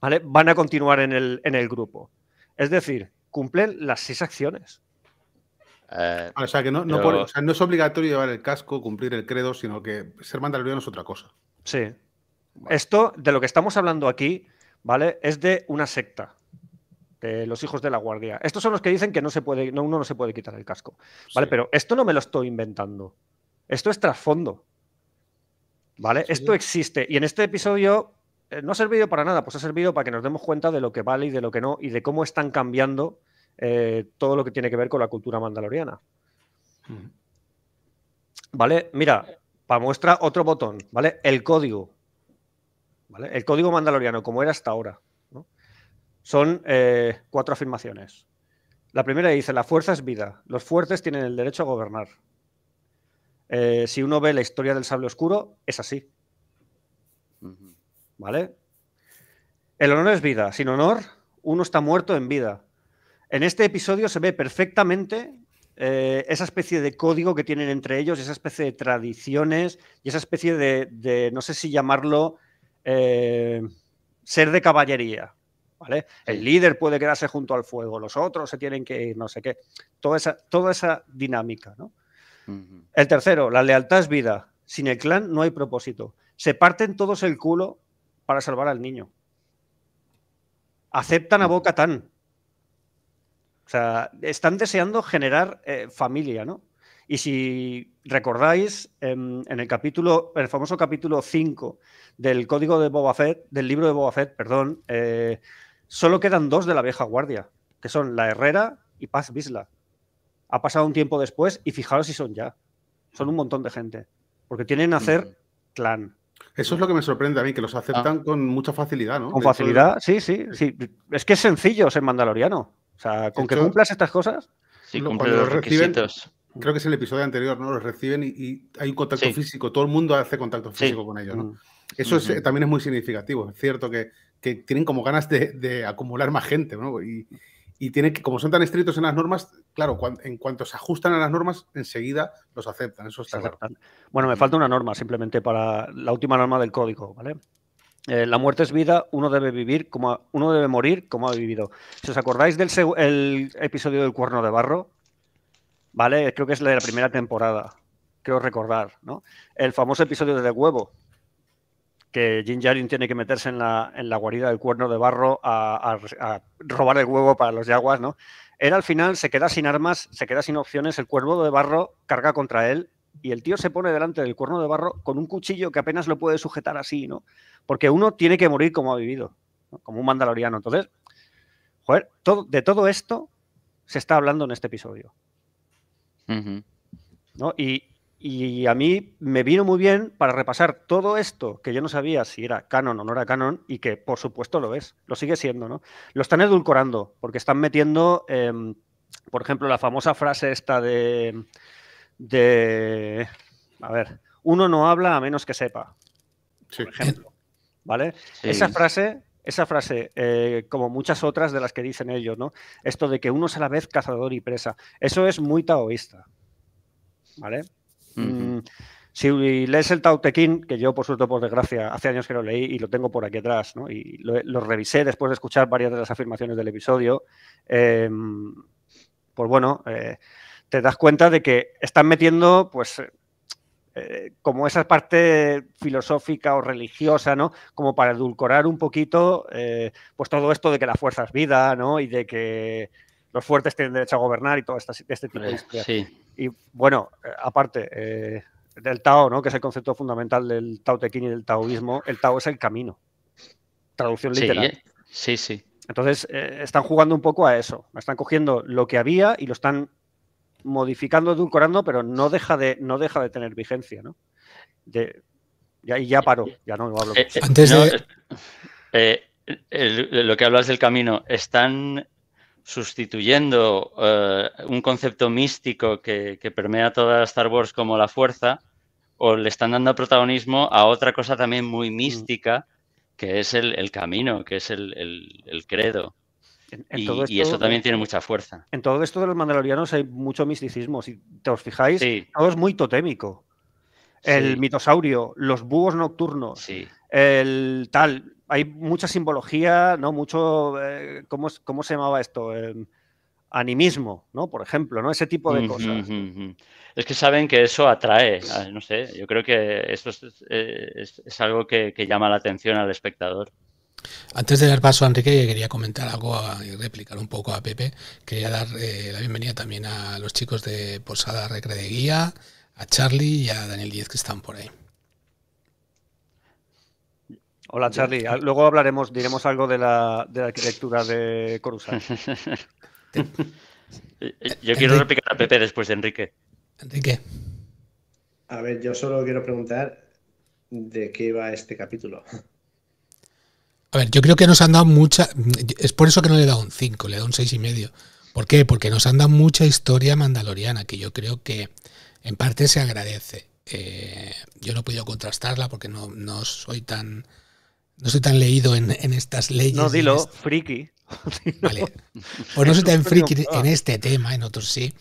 ¿vale? Van a continuar en el, en el grupo. Es decir, cumplen las seis acciones. Eh, ah, o, sea, que no, es obligatorio llevar el casco, cumplir el credo, sino que ser mandaloriano es otra cosa. Sí. Esto, de lo que estamos hablando aquí, ¿vale? Es de una secta. De los hijos de la guardia. Estos son los que dicen que no se puede, uno no se puede quitar el casco. ¿Vale? Pero esto no me lo estoy inventando. Esto es trasfondo. ¿Vale? Esto existe. Y en este episodio eh, no ha servido para nada, pues ha servido para que nos demos cuenta de lo que vale y de lo que no, y de cómo están cambiando eh, todo lo que tiene que ver con la cultura mandaloriana. ¿Vale? Mira, para muestra otro botón, ¿vale? El código. El código mandaloriano, como era hasta ahora. Son eh, cuatro afirmaciones. La primera dice, la fuerza es vida, los fuertes tienen el derecho a gobernar. Eh, si uno ve la historia del sable oscuro, es así. ¿Vale? El honor es vida, sin honor uno está muerto en vida. En este episodio se ve perfectamente eh, esa especie de código que tienen entre ellos, esa especie de tradiciones y esa especie de, no sé si llamarlo, eh, ser de caballería. ¿vale? El líder puede quedarse junto al fuego, los otros se tienen que ir, no sé qué. Toda esa, toda esa dinámica. El tercero, la lealtad es vida. Sin el clan no hay propósito. Se parten todos el culo para salvar al niño. Aceptan a Boca Tan o sea, están deseando generar eh, familia, ¿no? Y si recordáis, em, en, el capítulo, el famoso capítulo 5 del código de Boba Fett, del libro de Boba Fett, perdón, eh, solo quedan dos de la vieja guardia, que son la Herrera y Paz Bisla. Ha pasado un tiempo después y fijaros si son ya. Son un montón de gente. Porque tienen a hacer clan. Eso es lo que me sorprende a mí, que los aceptan ah. con mucha facilidad, ¿no? Con facilidad, sí, sí, sí. Es que es sencillo ser mandaloriano. O sea, con que cumplas estas cosas. Sí, los requisitos. creo que es el episodio anterior, ¿no? Los reciben y, hay un contacto físico, todo el mundo hace contacto físico con ellos, ¿no? Mm. Eso mm-hmm. también es muy significativo, es cierto que, tienen como ganas de, acumular más gente, ¿no? Y, tienen que, como son tan estrictos en las normas, claro, en cuanto se ajustan a las normas, enseguida los aceptan, eso está claro. Bueno, me falta una norma simplemente para la última norma del código, ¿vale? Eh, la muerte es vida, uno debe vivir como uno debe morir como ha vivido. Si os acordáis del episodio del cuerno de barro, ¿vale? Creo que es la de la primera temporada, creo recordar, ¿no? El famoso episodio de huevo, que Jin Jarin tiene que meterse en la, la, guarida del cuerno de barro a, robar el huevo para los yaguas, ¿no? Él al final se queda sin armas, se queda sin opciones, el cuervo de barro carga contra él y el tío se pone delante del cuerno de barro con un cuchillo que apenas lo puede sujetar así, ¿no? Porque uno tiene que morir como ha vivido, como un mandaloriano. Entonces, joder, de todo esto se está hablando en este episodio. ¿no? y, a mí me vino muy bien para repasar todo esto que yo no sabía si era canon o no era canon y que por supuesto lo es, lo sigue siendo, ¿no? Lo están edulcorando porque están metiendo, em, por ejemplo, la famosa frase esta de de, a ver, uno no habla a menos que sepa, por ejemplo. ¿Vale? Esa frase, esa frase eh, como muchas otras de las que dicen ellos, ¿no? Esto de que uno es a la vez cazador y presa, eso es muy taoísta. ¿Vale? Mm, si lees el Tao Te que yo por suerte, por desgracia, hace años que lo leí y lo tengo por aquí atrás, ¿no? y lo, revisé después de escuchar varias de las afirmaciones del episodio, em, pues bueno, eh, te das cuenta de que están metiendo, pues, eh, como esa parte filosófica o religiosa, ¿no? Como para edulcorar un poquito, eh, pues todo esto de que la fuerza es vida, ¿no? Y de que los fuertes tienen derecho a gobernar y todo este, este tipo de cosas. Eh, y bueno, aparte del Tao, ¿no? Que es el concepto fundamental del Tao Te y del taoísmo, el Tao es el camino. Traducción literal. sí. sí. Entonces, están jugando un poco a eso. Están cogiendo lo que había y lo están modificando, edulcorando, pero no deja de, no deja de tener vigencia, ¿no? y ya paro, ya no, lo hablo. Eh, eh, Antes eh, lo que hablas del camino, están sustituyendo un concepto místico que, permea toda Star Wars como la fuerza, o le están dando protagonismo a otra cosa también muy mm. mística, que es el, camino, que es el, el credo y, eso también tiene mucha fuerza. En todo esto de los mandalorianos hay mucho misticismo. Si te os fijáis, todo es muy totémico. El mitosaurio, los búhos nocturnos, el tal. Hay mucha simbología, ¿no? Mucho. Eh, ¿cómo, se llamaba esto? Em, animismo, ¿no? Por ejemplo, ¿no? Ese tipo de cosas. Es que saben que eso atrae, ah, no sé, yo creo que esto es, algo que llama la atención al espectador. Antes de dar paso a Enrique, quería comentar algo y replicar un poco a Pepe. Quería dar eh, la bienvenida también a los chicos de Posada Recre de Guía, a Charlie y a Daniel Díez que están por ahí. Hola Charlie, ah, luego hablaremos, diremos algo de la, arquitectura de Corusa. Eh, eh, yo quiero replicar a Pepe después de Enrique. Enrique. A ver, yo solo quiero preguntar de qué va este capítulo. A ver, yo creo que nos han dado mucha. Es por eso que no le he dado un 5, le he dado un 6 y medio. ¿Por qué? Porque nos han dado mucha historia mandaloriana, que yo creo que en parte se agradece. Eh, yo no he podido contrastarla porque no, no soy tan. No soy tan leído en, estas leyes. No, dilo, friki. Vale. Pues no soy tan friki en este tema, en otros sí.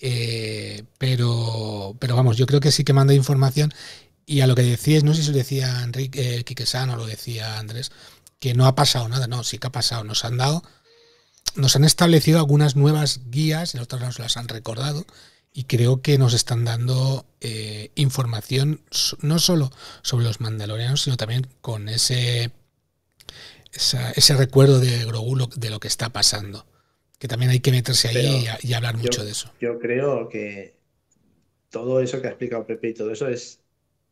Eh, pero, pero vamos, yo creo que sí que manda información. Y a lo que decías, no sé si lo decía Enrique, eh, o lo decía Andrés, que no ha pasado nada, no, sí que ha pasado, nos han dado, nos han establecido algunas nuevas guías, en otras nos las han recordado, y creo que nos están dando eh, información no solo sobre los mandalorianos, sino también con ese, ese recuerdo de Grogu de lo que está pasando. Que también hay que meterse ahí y, hablar mucho de eso. Yo creo que todo eso que ha explicado Pepe y todo eso es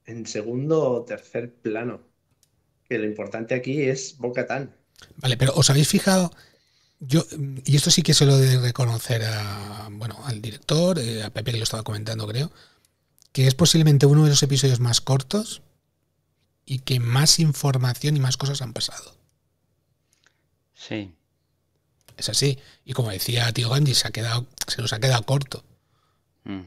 en segundo o tercer plano que lo importante aquí es boca Bocatán. Vale, pero ¿os habéis fijado? Yo, y esto sí que se lo de reconocer bueno, al director, eh, a Pepe que lo estaba comentando, creo, que es posiblemente uno de los episodios más cortos y que más información y más cosas han pasado. Sí. Es así. Y como decía Tío Gandhi, se, ha quedado, se nos ha quedado corto.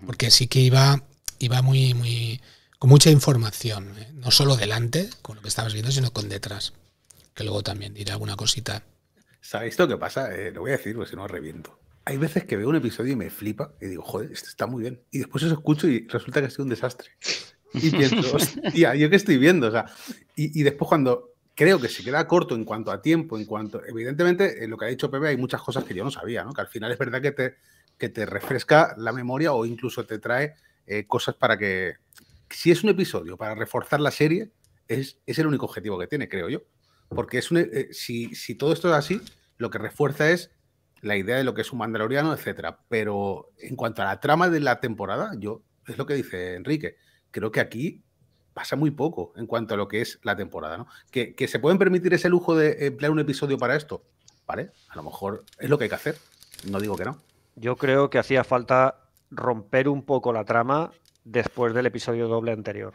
Porque sí que iba, iba muy, muy, con mucha información, ¿eh? no solo delante, con lo que estabas viendo, sino con detrás, que luego también diré alguna cosita. ¿Sabéis lo que pasa? Eh, lo voy a decir, porque si no reviento. Hay veces que veo un episodio y me flipa y digo, joder, esto está muy bien. Y después eso escucho y resulta que ha sido un desastre. Y pienso, hostia, ¿yo qué estoy viendo? O sea, y, después cuando creo que se queda corto en cuanto a tiempo, en cuanto. Evidentemente, en lo que ha dicho Pepe hay muchas cosas que yo no sabía, ¿no? Que al final es verdad que te, que te refresca la memoria o incluso te trae eh, cosas para que, si es un episodio para reforzar la serie, es, el único objetivo que tiene, creo yo. Porque es eh, eh, si, todo esto es así, lo que refuerza es la idea de lo que es un mandaloriano, etc. Pero en cuanto a la trama de la temporada, yo es lo que dice Enrique. Creo que aquí pasa muy poco en cuanto a lo que es la temporada, ¿no? Que, que se pueden permitir ese lujo de emplear eh, un episodio para esto, ¿vale? A lo mejor es lo que hay que hacer. No digo que no. Yo creo que hacía falta romper un poco la trama después del episodio doble anterior.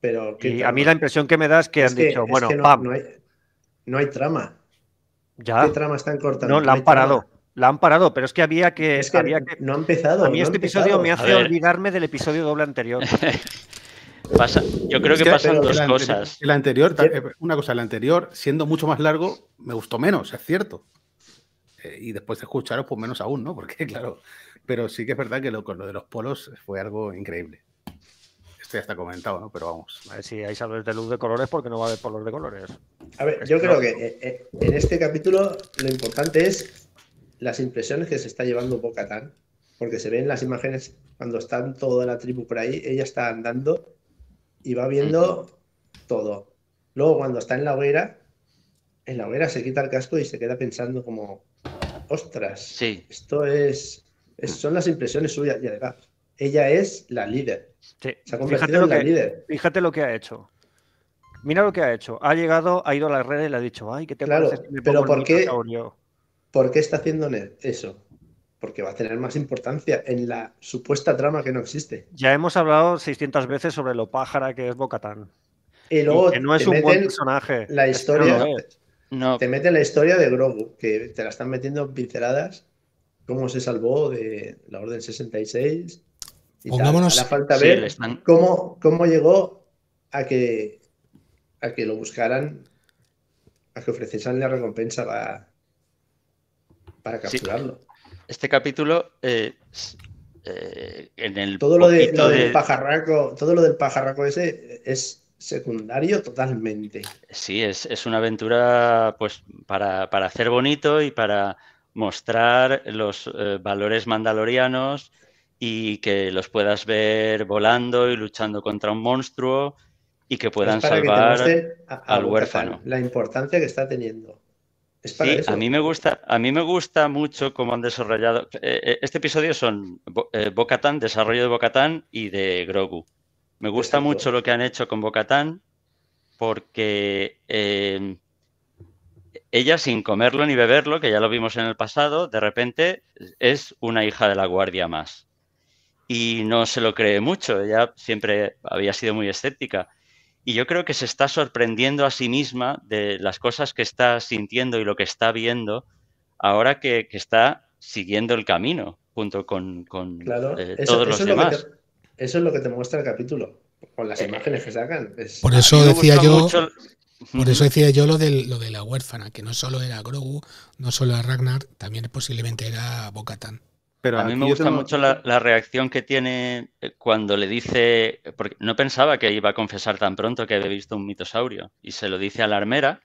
Pero y a mí la impresión que me da es que han dicho, bueno, no, pam. No, hay, no, hay, trama. ¿Ya? ¿Qué trama están cortando? No, la han parado. La han parado, pero es que había que. Es que, había que... no ha empezado. A mí este episodio me hace olvidarme del episodio doble anterior. Pasa, yo creo que, pasan dos cosas. El anterior, eh, una cosa, el anterior, siendo mucho más largo, me gustó menos, es cierto. Eh, y después de escucharos, pues menos aún, ¿no? Porque, claro, pero sí que es verdad que lo, lo de los polos fue algo increíble. Esto ya está comentado, ¿no? Pero vamos. A ver si hay sables de luz de colores porque no va a haber polos de colores. A ver, yo creo que eh, eh, en este capítulo lo importante es las impresiones que se está llevando Boca-Tan. Porque se ven las imágenes cuando están toda la tribu por ahí, ella está andando y va viendo todo. Luego cuando está en la hoguera, en la hoguera se quita el casco y se queda pensando como, ostras, sí. esto es Mm. son las impresiones suyas y además. Ella es la líder. Sí. fíjate lo que ha hecho. Mira lo que ha hecho. Ha llegado, ha ido a las redes y le ha dicho, ay, ¿qué te claro, pero ¿por qué, ¿por qué está haciendo eso? porque va a tener más importancia en la supuesta trama que no existe. Ya hemos hablado 600 veces sobre lo pájara que es Bocatán. Y luego que no es un buen personaje. La historia. no, Te mete la historia de Grogu, que te la están metiendo pinceladas cómo se salvó de la Orden 66. Y Pongámonos. Tal. falta ver cómo, llegó a que, a que lo buscaran, a que ofreciesen la recompensa para, capturarlo. Este capítulo eh, eh, en el todo lo, de, del pajarraco, todo lo del pajarraco ese es secundario totalmente. Sí, es, es una aventura pues para hacer bonito y para mostrar los eh, valores mandalorianos y que los puedas ver volando y luchando contra un monstruo y que pues puedan salvar al huérfano. La importancia que está teniendo. a mí me gusta, a mí me gusta mucho cómo han desarrollado. Eh, eh, este episodio son Bocatán, desarrollo de Bocatán y de Grogu. Me gusta mucho lo que han hecho con Bocatán porque ella sin comerlo ni beberlo, que ya lo vimos en el pasado, de repente es una hija de la guardia más. Y no se lo cree mucho, ella siempre había sido muy escéptica. Y yo creo que se está sorprendiendo a sí misma de las cosas que está sintiendo y lo que está viendo ahora que, está siguiendo el camino junto con, eh, todos los demás. eso es lo que te muestra el capítulo, con las eh, imágenes que sacan. por eso decía yo... Por eso decía yo lo de, lo de la huérfana, que no solo era Grogu, no solo era Ragnar, también posiblemente era Bocatan. Pero a mí me gusta mucho la, reacción que tiene eh, cuando le dice, porque no pensaba que iba a confesar tan pronto que había visto un mitosaurio, y se lo dice a la armera,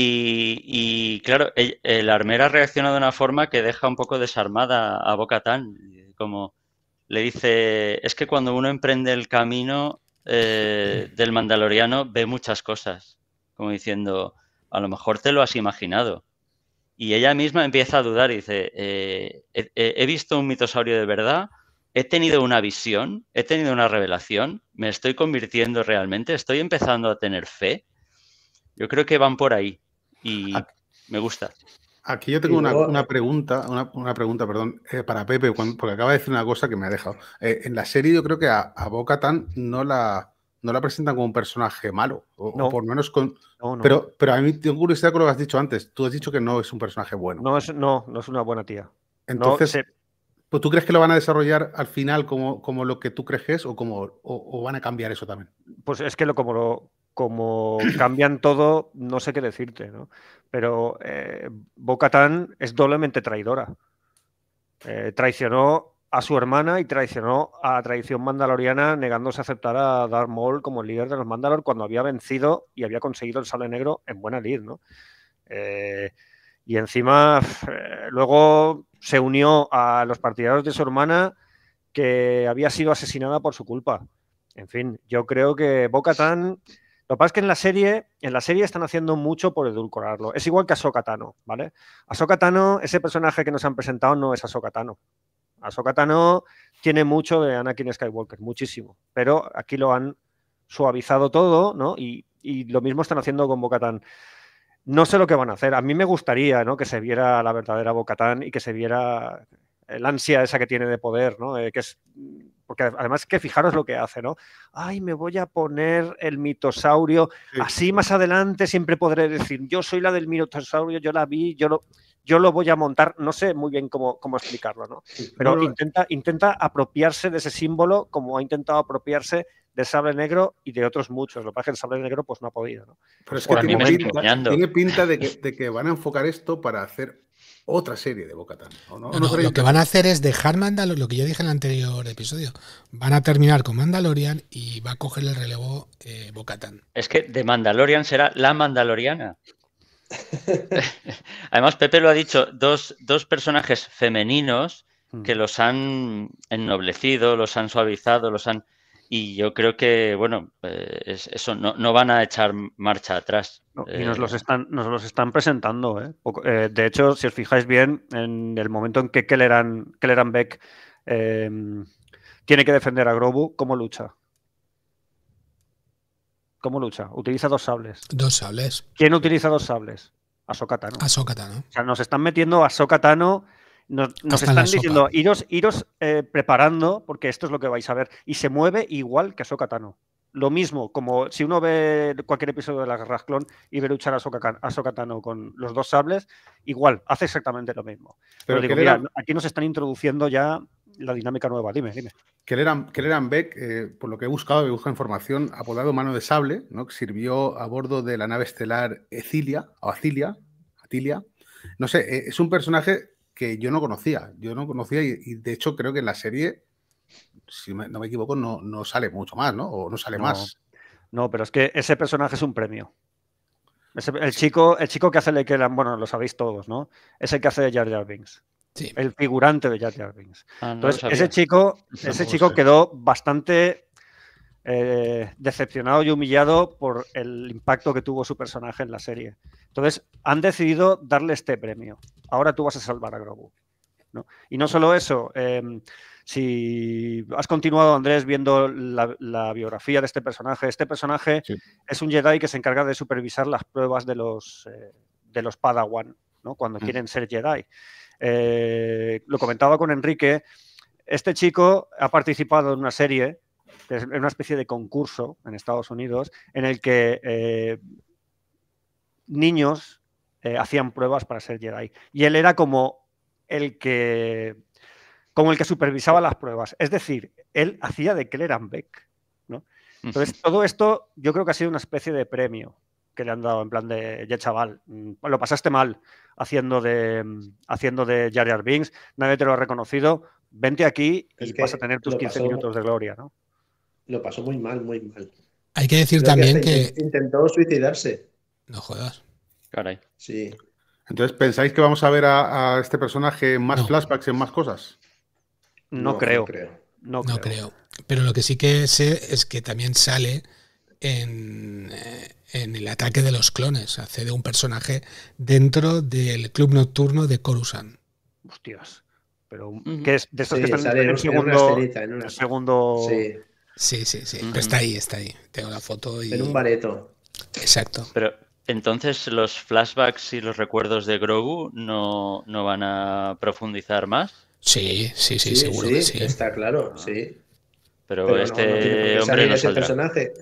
y, claro, la armera reacciona de una forma que deja un poco desarmada a Bocatan, como le dice, es que cuando uno emprende el camino eh, del Mandaloriano ve muchas cosas, como diciendo, a lo mejor te lo has imaginado. Y ella misma empieza a dudar y dice, eh, he visto un mitosaurio de verdad, he tenido una visión, he tenido una revelación, me estoy convirtiendo realmente, estoy empezando a tener fe. Yo creo que van por ahí y ah. me gusta. Aquí yo tengo una, pregunta, una, pregunta, perdón, eh, para Pepe, porque acaba de decir una cosa que me ha dejado. Eh, en la serie yo creo que a, Boca Tan no la, no la presentan como un personaje malo, o, por menos con... Pero, pero a mí tengo curiosidad con lo que has dicho antes. Tú has dicho que no es un personaje bueno. No, no, no es una buena tía. Entonces, pues, ¿tú crees que lo van a desarrollar al final como, como lo que tú crees o, como, van a cambiar eso también? Pues es que lo, como lo, como cambian todo, no sé qué decirte, ¿no? Pero eh, Bocatán es doblemente traidora. Eh, traicionó a su hermana y traicionó a la tradición mandaloriana negándose a aceptar a dar Maul como líder de los Mandalor cuando había vencido y había conseguido el sable negro en buena lid, ¿no? Eh, y encima eh, luego se unió a los partidarios de su hermana que había sido asesinada por su culpa. En fin, yo creo que Bocatán... Lo que pasa es que en la serie, en la serie están haciendo mucho por edulcorarlo. Es igual que Ahsoka Tano, ¿vale? Ahsoka Tano, ese personaje que nos han presentado no es Ahsoka Tano. Ahsoka Tano tiene mucho de Anakin Skywalker, muchísimo. Pero aquí lo han suavizado todo, ¿no? Y, lo mismo están haciendo con Bocatan No sé lo que van a hacer. A mí me gustaría, Que se viera la verdadera Bocatan y que se viera la ansia esa que tiene de poder, ¿no? que porque además que fijaros lo que hace, ¿no? Ay, me voy a poner el mitosaurio, así más adelante siempre podré decir, yo soy la del mitosaurio, yo la vi, yo lo, yo lo voy a montar, no sé muy bien cómo, cómo explicarlo, ¿no? Pero intenta, intenta apropiarse de ese símbolo como ha intentado apropiarse de Sable Negro y de otros muchos. Lo que pasa es que el Sable Negro pues no ha podido, ¿no? Pero es que tiene pinta, de que, de que van a enfocar esto para hacer otra serie de Bocatán. lo que van a hacer es dejar Mandalorian, lo que yo dije en el anterior episodio. Van a terminar con Mandalorian y va a coger el relevo eh, Bocatán. Es que de Mandalorian será la Mandaloriana. Además, Pepe lo ha dicho, dos, dos personajes femeninos hmm. que los han ennoblecido, los han suavizado, los han y yo creo que, bueno, eh, eso no, van a echar marcha atrás. y eh. nos los están, nos están presentando. Eh. ¿eh? de hecho, si os fijáis bien, en el momento en que Kelleran, Beck tiene que defender a Grobu, ¿cómo lucha? ¿Cómo lucha? Utiliza dos sables. Dos sables. ¿Quién utiliza dos sables? A Tano. A Sokatano. O sea, nos están metiendo a Sokatano nos, están diciendo, iros, iros eh, preparando, porque esto es lo que vais a ver. Y se mueve igual que Ahsoka Tano. Lo mismo, como si uno ve cualquier episodio de la Guerra Clón y ve luchar a Ahsoka, Tano con los dos sables, igual, hace exactamente lo mismo. Pero, digo, mira, aquí nos están introduciendo ya la dinámica nueva. Dime, dime. Que eran Beck, eh, por lo que he buscado, he buscado información, apodado Mano de Sable, ¿no? que sirvió a bordo de la nave estelar Ecilia, o Acilia, Atilia. No sé, eh, es un personaje que yo no conocía. Yo no conocía y, de hecho creo que en la serie, si no me equivoco, no, no, sale mucho más, ¿no? O no sale más. No, pero es que ese personaje es un premio. el, chico, el chico que hace que bueno, lo sabéis todos, ¿no? Es el que hace de Jar Jar Binks. Sí. El figurante de Jar Jar Binks. Ah, Entonces, ese chico, ese chico quedó bastante eh, decepcionado y humillado por el impacto que tuvo su personaje en la serie. Entonces, han decidido darle este premio. Ahora tú vas a salvar a Grogu. Y no solo eso, em, si has continuado, Andrés, viendo la, biografía de este personaje, este personaje es un Jedi que se encarga de supervisar las pruebas de los, eh, de los Padawan, ¿no? cuando mm. quieren ser Jedi. Eh, lo comentaba con Enrique, este chico ha participado en una serie, en una especie de concurso en Estados Unidos, en el que eh, niños eh, hacían pruebas para ser Jedi. Y él era como el que como el que supervisaba las pruebas. Es decir, él hacía de Kleran ¿no? Entonces, todo esto yo creo que ha sido una especie de premio que le han dado en plan de, ya chaval, mm, lo pasaste mal haciendo de mm, haciendo de Jar Jar Binks, nadie te lo ha reconocido, vente aquí y vas a tener tus 15 minutos de gloria, ¿no? Lo pasó muy mal, muy mal. Hay que decir también que... Intentó suicidarse. No jodas. Caray. Sí. Entonces, ¿pensáis que vamos a ver a, este personaje en más flashbacks, en más cosas? No, creo. No, creo. No, creo. Pero lo que sí que sé es que también sale en, eh, el ataque de los clones. Hace de un personaje dentro del club nocturno de Coruscant. Hostias. Pero, ¿qué es? De estos que están en, un segundo. en segundo... Sí. sí, sí, está ahí, está ahí. Tengo la foto y. En un bareto. Exacto. Pero, entonces, ¿los flashbacks y los recuerdos de Grogu no, van a profundizar más? Sí, sí, sí, seguro que sí. Está claro, ah. sí. Pero, este hombre ese personaje.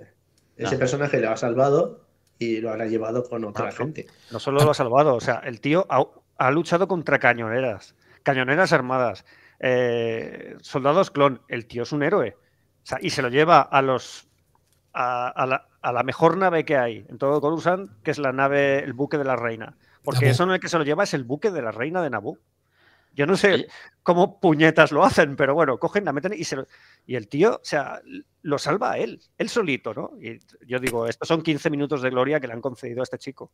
Ese ah. personaje lo ha salvado y lo habrá llevado con otra ah, gente. No solo lo ha salvado, o sea, el tío ha, luchado contra cañoneras, cañoneras armadas, eh, soldados clon. El tío es un héroe. O sea, y se lo lleva a los a, la, mejor nave que hay en todo Coruscant, que es la nave, el buque de la reina. Porque eso en el que se lo lleva es el buque de la reina de Naboo. Yo no sé cómo puñetas lo hacen, pero bueno, cogen, la meten y se Y el tío, o sea, lo salva a él, él solito, ¿no? Y yo digo, estos son 15 minutos de gloria que le han concedido a este chico.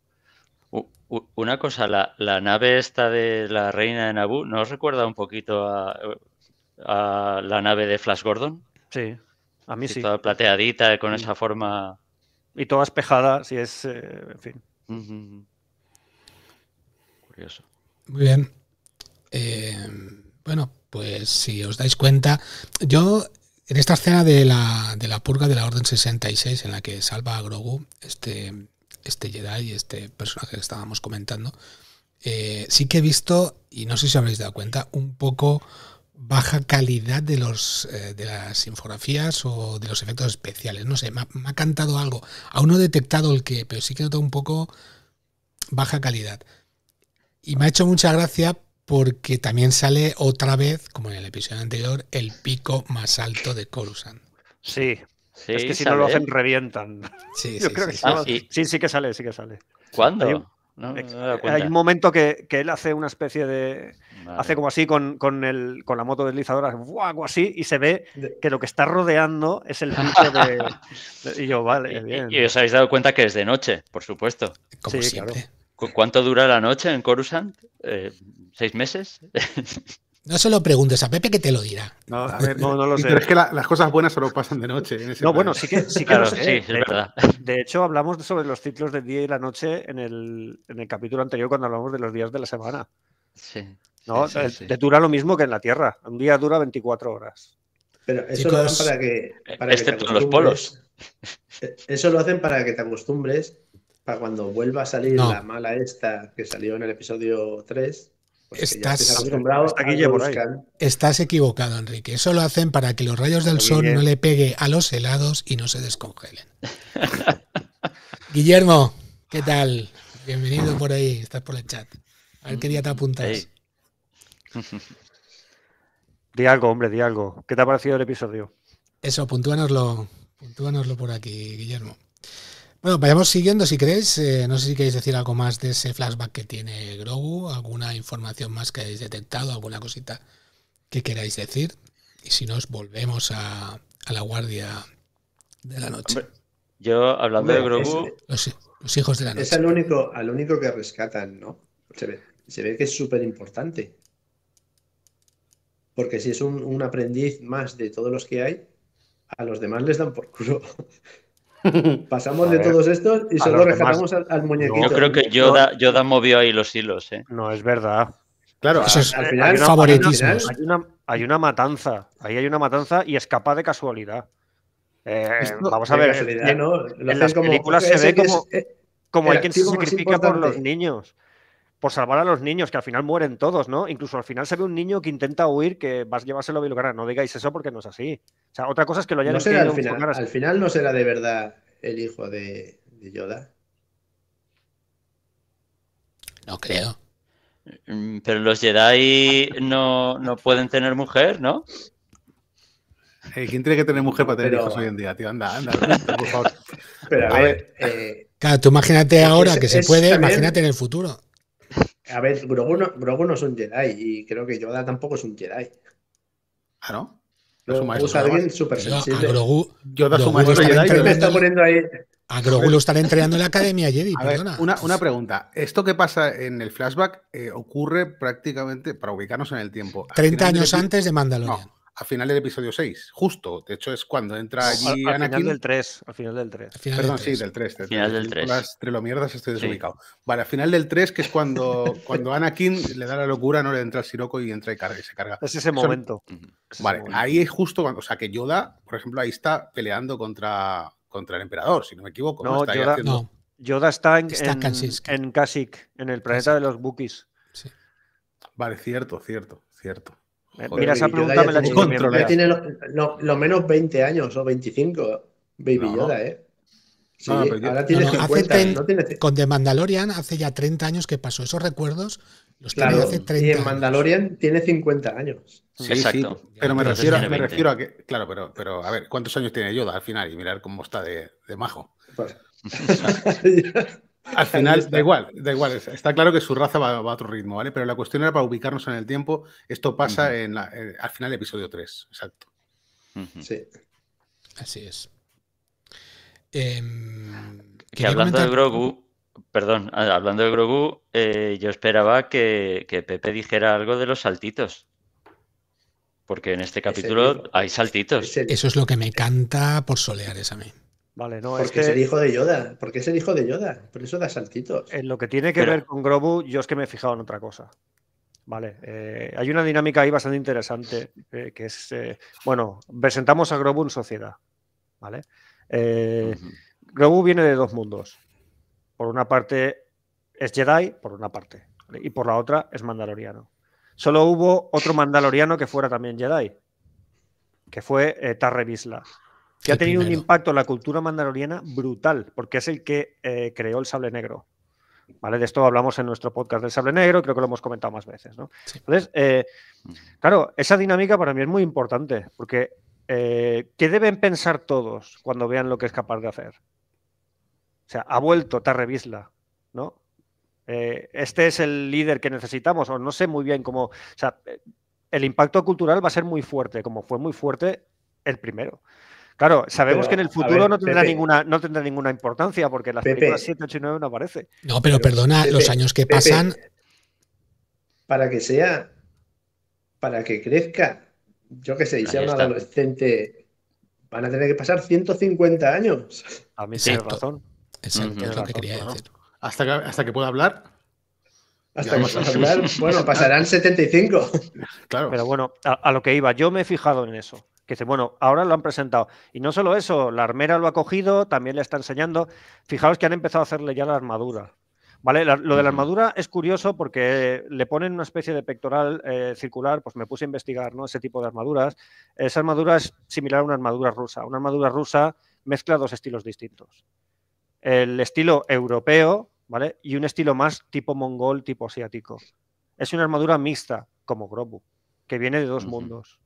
Una cosa, la, nave esta de la reina de Naboo, ¿no os recuerda un poquito a la nave de Flash Gordon? Sí. A mí sí. plateadita, con mm. esa forma. Y toda espejada, si es. Eh, en fin. Curioso. Muy bien. Eh, bueno, pues si os dais cuenta, yo en esta escena de la, de la purga de la Orden 66, en la que salva a Grogu, este, este Jedi, este personaje que estábamos comentando, eh, sí que he visto, y no sé si habréis dado cuenta, un poco baja calidad de, los, eh, de las infografías o de los efectos especiales. No sé, me ha, cantado algo. Aún no he detectado el que, pero sí que noto un poco baja calidad. Y me ha hecho mucha gracia porque también sale otra vez, como en el episodio anterior, el pico más alto de Coruscant. Sí. es que si no lo hacen, revientan. Sí, que ah, sí. sí, que sale, sí que sale. ¿Cuándo? Eh, hay un momento que, él hace una especie de. Hace como así con, con, la moto deslizadora, algo así, y se ve que lo que está rodeando es el bicho de, y yo, vale, bien. Y, os habéis dado cuenta que es de noche, por supuesto. sí, ¿Cuánto dura la noche en Coruscant? Eh, ¿Seis meses? No se lo preguntes a Pepe que te lo dirá. No, no, lo sé. Pero es que las cosas buenas solo pasan de noche. no, bueno, sí que, sí lo sé. es verdad. De, hecho, hablamos sobre los ciclos del día y la noche en el, capítulo anterior cuando hablamos de los días de la semana. Sí. ¿No? Eh, te dura lo mismo que en la Tierra. Un día dura 24 horas. Pero eso lo hacen para que. Para excepto los polos. Eso lo hacen para que te acostumbres para cuando vuelva a salir la mala esta que salió en el episodio 3 estás, estás equivocado, Enrique. Eso lo hacen para que los rayos del sol no le pegue a los helados y no se descongelen. Guillermo, ¿qué tal? Bienvenido por ahí, estás por el chat. A ver qué día te apuntas. Di algo, hombre, di algo. ¿Qué te ha parecido el episodio? Eso, puntúanoslo, puntúanoslo por aquí, Guillermo. Bueno, vayamos siguiendo si queréis. Eh, no sé si queréis decir algo más de ese flashback que tiene Grogu, alguna información más que hayáis detectado, alguna cosita que queráis decir. Y si nos volvemos a, la guardia de la noche. yo hablando de Grogu. los, hijos de la noche. Es al único, al único que rescatan, ¿no? Se ve, que es súper importante. Porque si es un aprendiz más de todos los que hay, a los demás les dan por culo. Pasamos de todos estos y solo rescatamos al, muñequito. Yo creo que Yoda, movió ahí los hilos. ¿eh? No, es verdad. Claro, al final, hay una, Hay una, matanza. Ahí hay una matanza y escapa de casualidad. Eh, vamos a ver. En, las películas se ve como, eh, como hay quien se sacrifica por los niños por salvar a los niños, que al final mueren todos, ¿no? Incluso al final se ve un niño que intenta huir, que vas a llevárselo a No digáis eso porque no es así. O sea, otra cosa es que lo hayan no al, final, no será de verdad el hijo de, Yoda. No creo. Mm, pero los Jedi no, pueden tener mujer, ¿no? Eh, ¿Quién tiene que tener mujer para tener hijos hoy en día, tío? Anda, anda, Pero a, ver. Eh, claro, tú imagínate ahora que se puede, imagínate en el futuro. A ver, Grogu no, Grogu no es un Jedi y creo que Yoda tampoco es un Jedi. Ah, ¿no? No es maestro, alguien Grogu, Yoda maestro Jedi. ahí... A Grogu lo están entrenando en la Academia Jedi, a perdona. Ver, una, una, pregunta. Esto que pasa en el flashback eh, ocurre prácticamente, para ubicarnos en el tiempo... 30 años antes de Mandalorian final del episodio 6, justo. De hecho, es cuando entra allí al, al Final del 3, al final del 3. Perdón, sí, del 3. final del 3. mierdas estoy desubicado. Vale, al final del 3, que es cuando, cuando Anakin le da la locura, no le entra el Siroco y entra y, carga, y se carga. Es ese momento. vale, ahí es justo cuando. O sea, que Yoda, por ejemplo, ahí está peleando contra, contra el emperador, si no me equivoco. No, Yoda, está en, en, el planeta de los Bookies. Vale, cierto, cierto, cierto. Mira, esa pregunta me la tiene, ¿eh? tiene lo, lo, menos 20 años o 25, Baby Yoda, ¿eh? Sí, ah, ahora tiene 50, Con The Mandalorian hace ya 30 años que pasó. Esos recuerdos los claro, tiene hace 30 Y en Mandalorian tiene 50 años. Exacto. pero me refiero, a que. Claro, pero, a ver, ¿cuántos años tiene Yoda al final? Y mirar cómo está de, de majo. Pues. Al final, da igual, da igual. Está claro que su raza va, a otro ritmo, ¿vale? Pero la cuestión era para ubicarnos en el tiempo. Esto pasa al final del episodio 3, exacto. Sí. Así es. Em, que hablando de Grogu, perdón, eh, hablando de Grogu, yo esperaba que, Pepe dijera algo de los saltitos. Porque en este capítulo hay saltitos. Eso es lo que me canta por soleares a mí porque es, que... el hijo de Yoda, porque es el hijo de Yoda, por eso da saltitos. En lo que tiene que ver con Grobu, yo es que me he fijado en otra cosa. Vale, eh, hay una dinámica ahí bastante interesante, eh, que es, eh, bueno, presentamos a Grobu en sociedad, ¿vale? Grobu viene de dos mundos. Por una parte es Jedi, por una parte, y por la otra es mandaloriano. Solo hubo otro mandaloriano que fuera también Jedi, que fue Tarre Visla que ha tenido un impacto en la cultura mandaloriana brutal, porque es el que eh, creó el sable negro. ¿Vale? De esto hablamos en nuestro podcast del sable negro, creo que lo hemos comentado más veces. ¿no? Entonces, eh, claro, esa dinámica para mí es muy importante, porque eh, ¿qué deben pensar todos cuando vean lo que es capaz de hacer? O sea, ha vuelto Tarrevisla, ¿no? este es el líder que necesitamos, o no sé muy bien cómo. O sea, el impacto cultural va a ser muy fuerte, como fue muy fuerte el primero. Claro, sabemos que en el futuro no, tendrá ninguna, no tendrá ninguna importancia porque las Pepe, películas 7, y 9 no aparece. No, pero, perdona, los años que pasan. Para que sea, para que crezca, yo qué sé, y sea un adolescente, van a tener que pasar 150 años. A mí tienes razón. Exacto, es lo que quería decir. Hasta que, pueda hablar, hasta que pueda hablar, bueno, pasarán 75. Claro. Pero bueno, a, lo que iba, yo me he fijado en eso que dice, bueno, ahora lo han presentado. Y no solo eso, la armera lo ha cogido, también le está enseñando. Fijaos que han empezado a hacerle ya la armadura. Vale, lo de la armadura es curioso porque le ponen una especie de pectoral eh, circular, pues me puse a investigar ¿no? ese tipo de armaduras. Esa armadura es similar a una armadura rusa. Una armadura rusa mezcla dos estilos distintos. El estilo europeo, ¿vale? Y un estilo más tipo mongol, tipo asiático. Es una armadura mixta, como Grobuk que viene de dos mundos.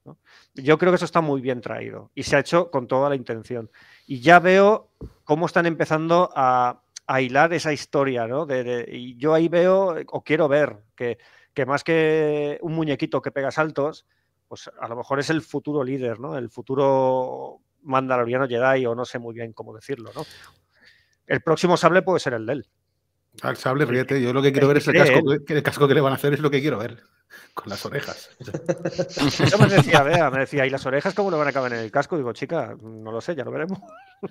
Yo creo que eso está muy bien traído y se ha hecho con toda la intención. Y ya veo cómo están empezando a, a hilar esa historia, ¿no? y yo ahí veo, o quiero ver, que, más que un muñequito que pega saltos, pues a lo mejor es el futuro líder, ¿no? El futuro mandaloriano Jedi, o no sé muy bien cómo decirlo, El próximo sable puede ser el de él. Al sable, Yo lo que quiero ver es el casco, que, el casco que le van a hacer, es lo que quiero ver. Con las orejas. Yo me decía, vea, me decía, ¿y las orejas cómo lo van a caber en el casco? Digo, chica, no lo sé, ya lo veremos.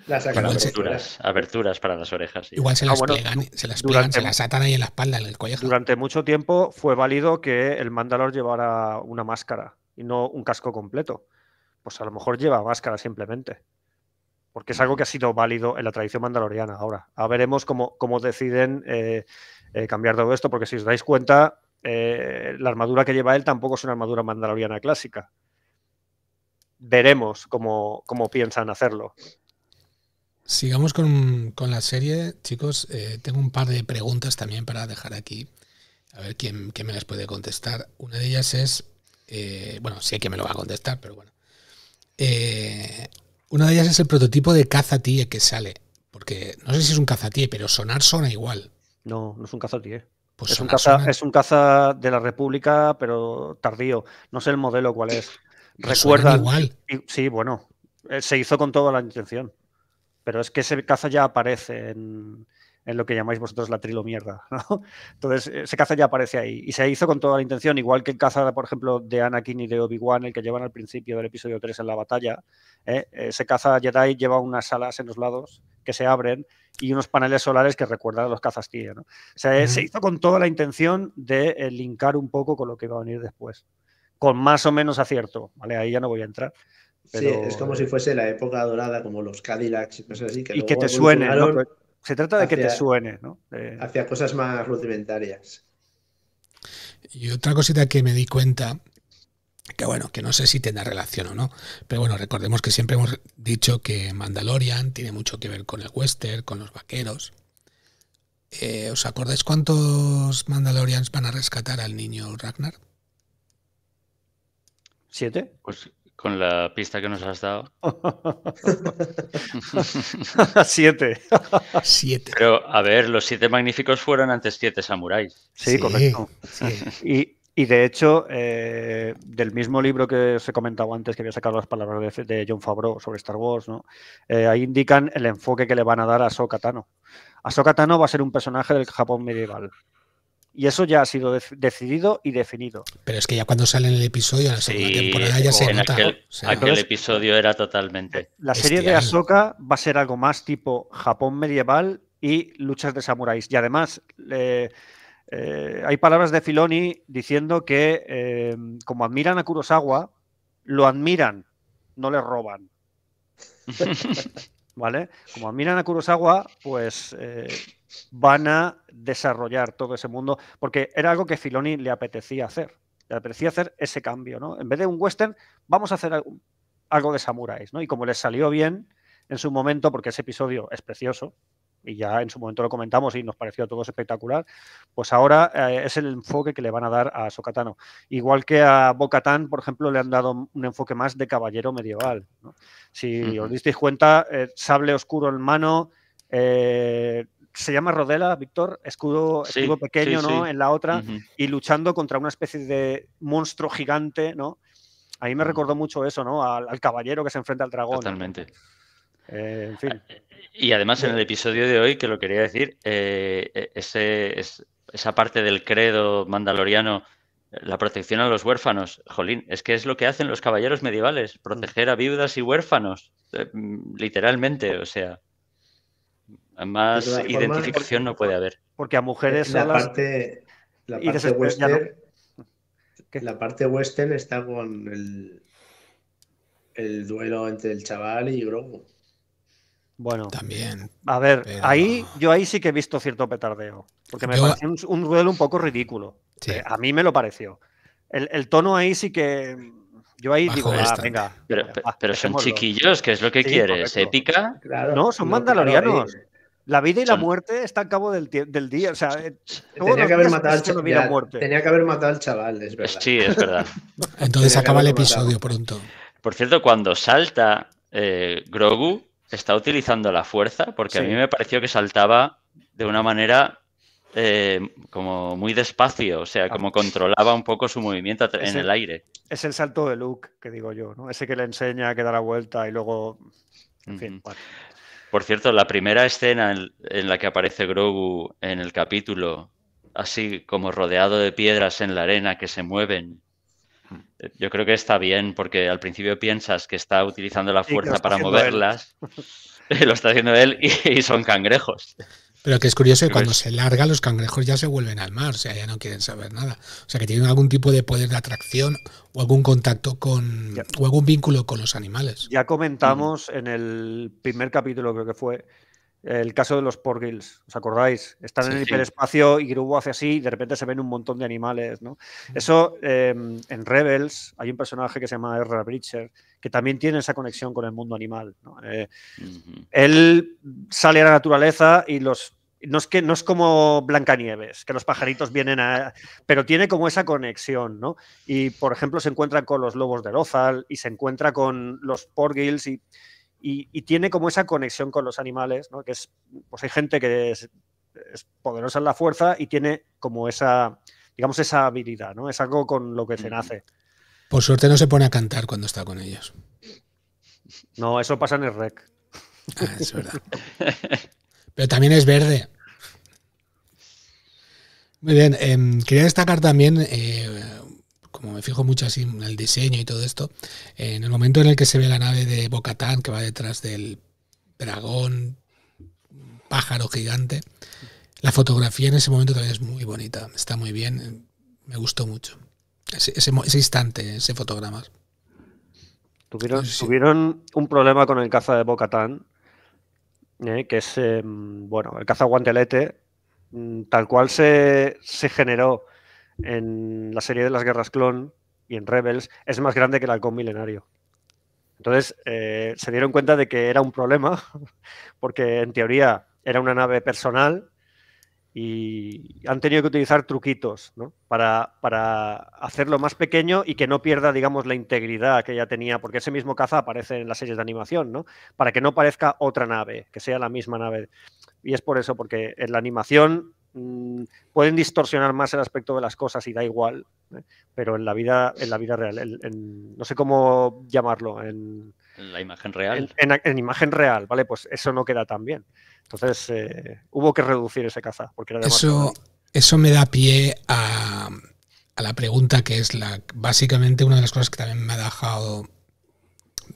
Las aberturas, aberturas para las orejas. Igual se ah, las ah, se las, se las atan ahí en la espalda, en el cuello Durante mucho tiempo fue válido que el Mandalor llevara una máscara y no un casco completo. Pues a lo mejor lleva máscara simplemente porque es algo que ha sido válido en la tradición mandaloriana ahora. A veremos cómo, deciden eh, eh, cambiar todo esto, porque si os dais cuenta, eh, la armadura que lleva él tampoco es una armadura mandaloriana clásica. Veremos cómo, piensan hacerlo. Sigamos con, la serie, chicos. tengo un par de preguntas también para dejar aquí. A ver quién, me las puede contestar. Una de ellas es, bueno, sé que me lo va a contestar, pero bueno. Eh, una de ellas es el prototipo de cazatíe que sale. Porque no sé si es un cazatíe, pero sonar sona igual. No, no es un cazatíe. Pues es, un caza, es un caza de la República, pero tardío. No sé el modelo cuál es. Pues Recuerda. Igual. sí, bueno. Eh, se hizo con toda la intención. Pero es que ese caza ya aparece en, en lo que llamáis vosotros la trilomierda. ¿no? Entonces, eh, ese caza ya aparece ahí. Y se hizo con toda la intención, igual que el caza, por ejemplo, de Anakin y de Obi-Wan, el que llevan al principio del episodio 3 en la batalla. ¿eh? Ese caza Jedi lleva unas alas en los lados que se abren y unos paneles solares que recuerdan a los cazas ¿no? se, se, hizo con toda la intención de eh, linkar un poco con lo que va a venir después. Con más o menos acierto, ¿vale? Ahí ya no voy a entrar. Sí, es como si fuese la época dorada, como los Cadillacs y cosas así. Que y que te suene, se trata de que te suene, ¿no? hacia cosas más rudimentarias. Y otra cosita que me di cuenta, que bueno, que no sé si tendrá relación o no, pero bueno, recordemos que siempre hemos dicho que Mandalorian tiene mucho que ver con el western, con los vaqueros. Eh, ¿Os acordáis cuántos Mandalorians van a rescatar al niño Ragnar? ¿Siete? Pues con la pista que nos has dado. siete. siete. Pero, a ver, los siete magníficos fueron antes siete samuráis. Sí, correcto. Y, de hecho, eh, del mismo libro que se comentaba antes, que había sacado las palabras de, John Favreau sobre Star Wars, ¿no? Eh, ahí indican el enfoque que le van a dar a Sokatano. Tano. Ahsoka va a ser un personaje del Japón medieval. Y eso ya ha sido decidido y definido. Pero es que ya cuando sale en el episodio, en la segunda temporada, ya se nota. Aquel, episodio era totalmente. Eh, la serie de Ahsoka va a ser algo más tipo Japón medieval y luchas de samuráis. Y además, eh, hay palabras de Filoni diciendo que, eh, como admiran a Kurosawa, lo admiran, no le roban. ¿Vale? Como admiran a Kurosawa, pues van a desarrollar todo ese mundo, porque era algo que Filoni le apetecía hacer, le apetecía hacer ese cambio, ¿no? En vez de un western, vamos a hacer algo de samuráis, ¿no? Y como les salió bien en su momento, porque ese episodio es precioso, y ya en su momento lo comentamos y nos pareció a todos espectacular, pues ahora eh, es el enfoque que le van a dar a Sokatano. Igual que a Bocatán, por ejemplo, le han dado un enfoque más de caballero medieval. Si os disteis cuenta, eh, sable oscuro en mano, eh, se llama Rodela, Víctor, escudo, pequeño, ¿no? En la otra, y luchando contra una especie de monstruo gigante, ¿no? A mí me recordó mucho eso, ¿no? Al, caballero que se enfrenta al dragón. Totalmente. Eh, ah, eh, y además en el episodio de hoy, que lo quería decir, eh, e, esa parte del credo mandaloriano, la protección a los huérfanos, jolín, es que es lo que hacen los caballeros medievales, mm. proteger a viudas y huérfanos, mm, literalmente, o sea. Más identificación no puede haber. Porque a mujeres eh, la Parte, la parte, western, la parte western está con el, el duelo entre el chaval y Grogu. Bueno, también. A ver, ahí yo ahí sí que he visto cierto petardeo, porque me parece un, duelo un poco ridículo. Eh, a mí me lo pareció. El, tono ahí sí que yo ahí digo, ah, venga. Pero, son chiquillos, ¿Qué es lo que quieres? ¿Épica? no, son mandalorianos. Eh, la vida y la muerte está a cabo del, día. tenía que, haber matado al chaval, es verdad. Sí, es verdad. Entonces acaba el episodio pronto. Por cierto, cuando salta eh, Grogu, está utilizando la fuerza, porque a mí me pareció que saltaba de una manera eh, como muy despacio, o sea, como controlaba un poco su movimiento en el, aire. Es el salto de Luke, que digo yo, ¿no? Ese que le enseña que da la vuelta y luego... En fin, por cierto, la primera escena en, la que aparece Grogu en el capítulo, así como rodeado de piedras en la arena que se mueven, yo creo que está bien porque al principio piensas que está utilizando la fuerza para moverlas, lo está haciendo él y son cangrejos. Pero que es curioso que cuando se larga, los cangrejos ya se vuelven al mar, o sea, ya no quieren saber nada. O sea, que tienen algún tipo de poder de atracción o algún contacto con. o algún vínculo con los animales. Ya comentamos en el primer capítulo, creo que fue, el caso de los porgils, ¿os acordáis? Están en el hiperespacio y Grubo hace así y de repente se ven un montón de animales, ¿no? Mm. Eso, em, en Rebels hay un personaje que se llama Erra Bridger que también tiene esa conexión con el mundo animal, eh, Él sale a la naturaleza y los no es que no es como Blancanieves, que los pajaritos vienen a. pero tiene como esa conexión, ¿no? Y por ejemplo, se encuentra con los lobos de Lozal y se encuentra con los porgils y, y, tiene como esa conexión con los animales, ¿no? Que es. Pues hay gente que es, poderosa en la fuerza y tiene como esa. digamos, esa habilidad, ¿no? Es algo con lo que se nace. Por suerte no se pone a cantar cuando está con ellos. No, eso pasa en el rec. Ah, es verdad. Pero también es verde. Muy bien, em, quería destacar también, eh, como me fijo mucho así en el diseño y todo esto, en el momento en el que se ve la nave de Bocatán que va detrás del dragón, pájaro gigante, la fotografía en ese momento también es muy bonita, está muy bien, me gustó mucho. Ese, instante, ese fotograma. Tuvieron, un problema con el caza de Bocatán ¿eh? que es, eh, bueno, el cazaguantelete, mm, tal cual se, se, generó en la serie de las guerras clon y en Rebels, es más grande que el halcón milenario. Entonces eh, se dieron cuenta de que era un problema, porque en teoría era una nave personal y han tenido que utilizar truquitos para, para, hacerlo más pequeño y que no pierda, digamos, la integridad que ya tenía, porque ese mismo caza aparece en las series de animación, ¿no? Para que no parezca otra nave, que sea la misma nave. Y es por eso, porque en la animación mm, pueden distorsionar más el aspecto de las cosas y da igual, ¿eh? pero en la vida, en la vida real, no sé cómo llamarlo, en... La imagen real. En, en, imagen real, ¿vale? Pues eso no queda tan bien. Entonces eh, hubo que reducir ese caza, porque eso, eso me da pie a, la pregunta que es la básicamente una de las cosas que también me ha dejado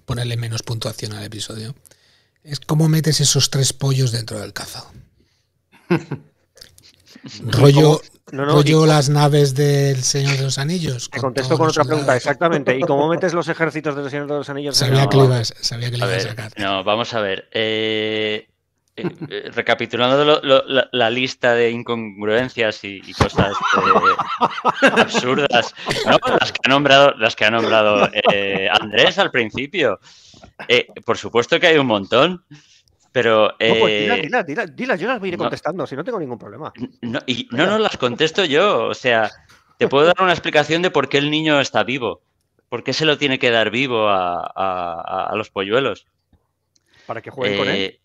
ponerle menos puntuación al episodio. Es cómo metes esos tres pollos dentro del caza. rollo, las naves del Señor de los Anillos. Te contesto con otra pregunta, exactamente. ¿Y cómo metes los ejércitos del Señor de los Anillos? Sabía, que, sabía que le ibas a sacar. No, vamos a ver. Eh, eh, eh, recapitulando la, lista de incongruencias y, cosas eh, absurdas, las que ha nombrado, las que ha nombrado Andrés al principio. por supuesto que hay un montón. Pero. Pues eh, dila, yo las voy a ir contestando, si no tengo ningún problema. No, y, no, no, las contesto yo. O sea, te puedo dar una explicación de por qué el niño está vivo. ¿Por qué se lo tiene que dar vivo a, los polluelos? Para que jueguen con él.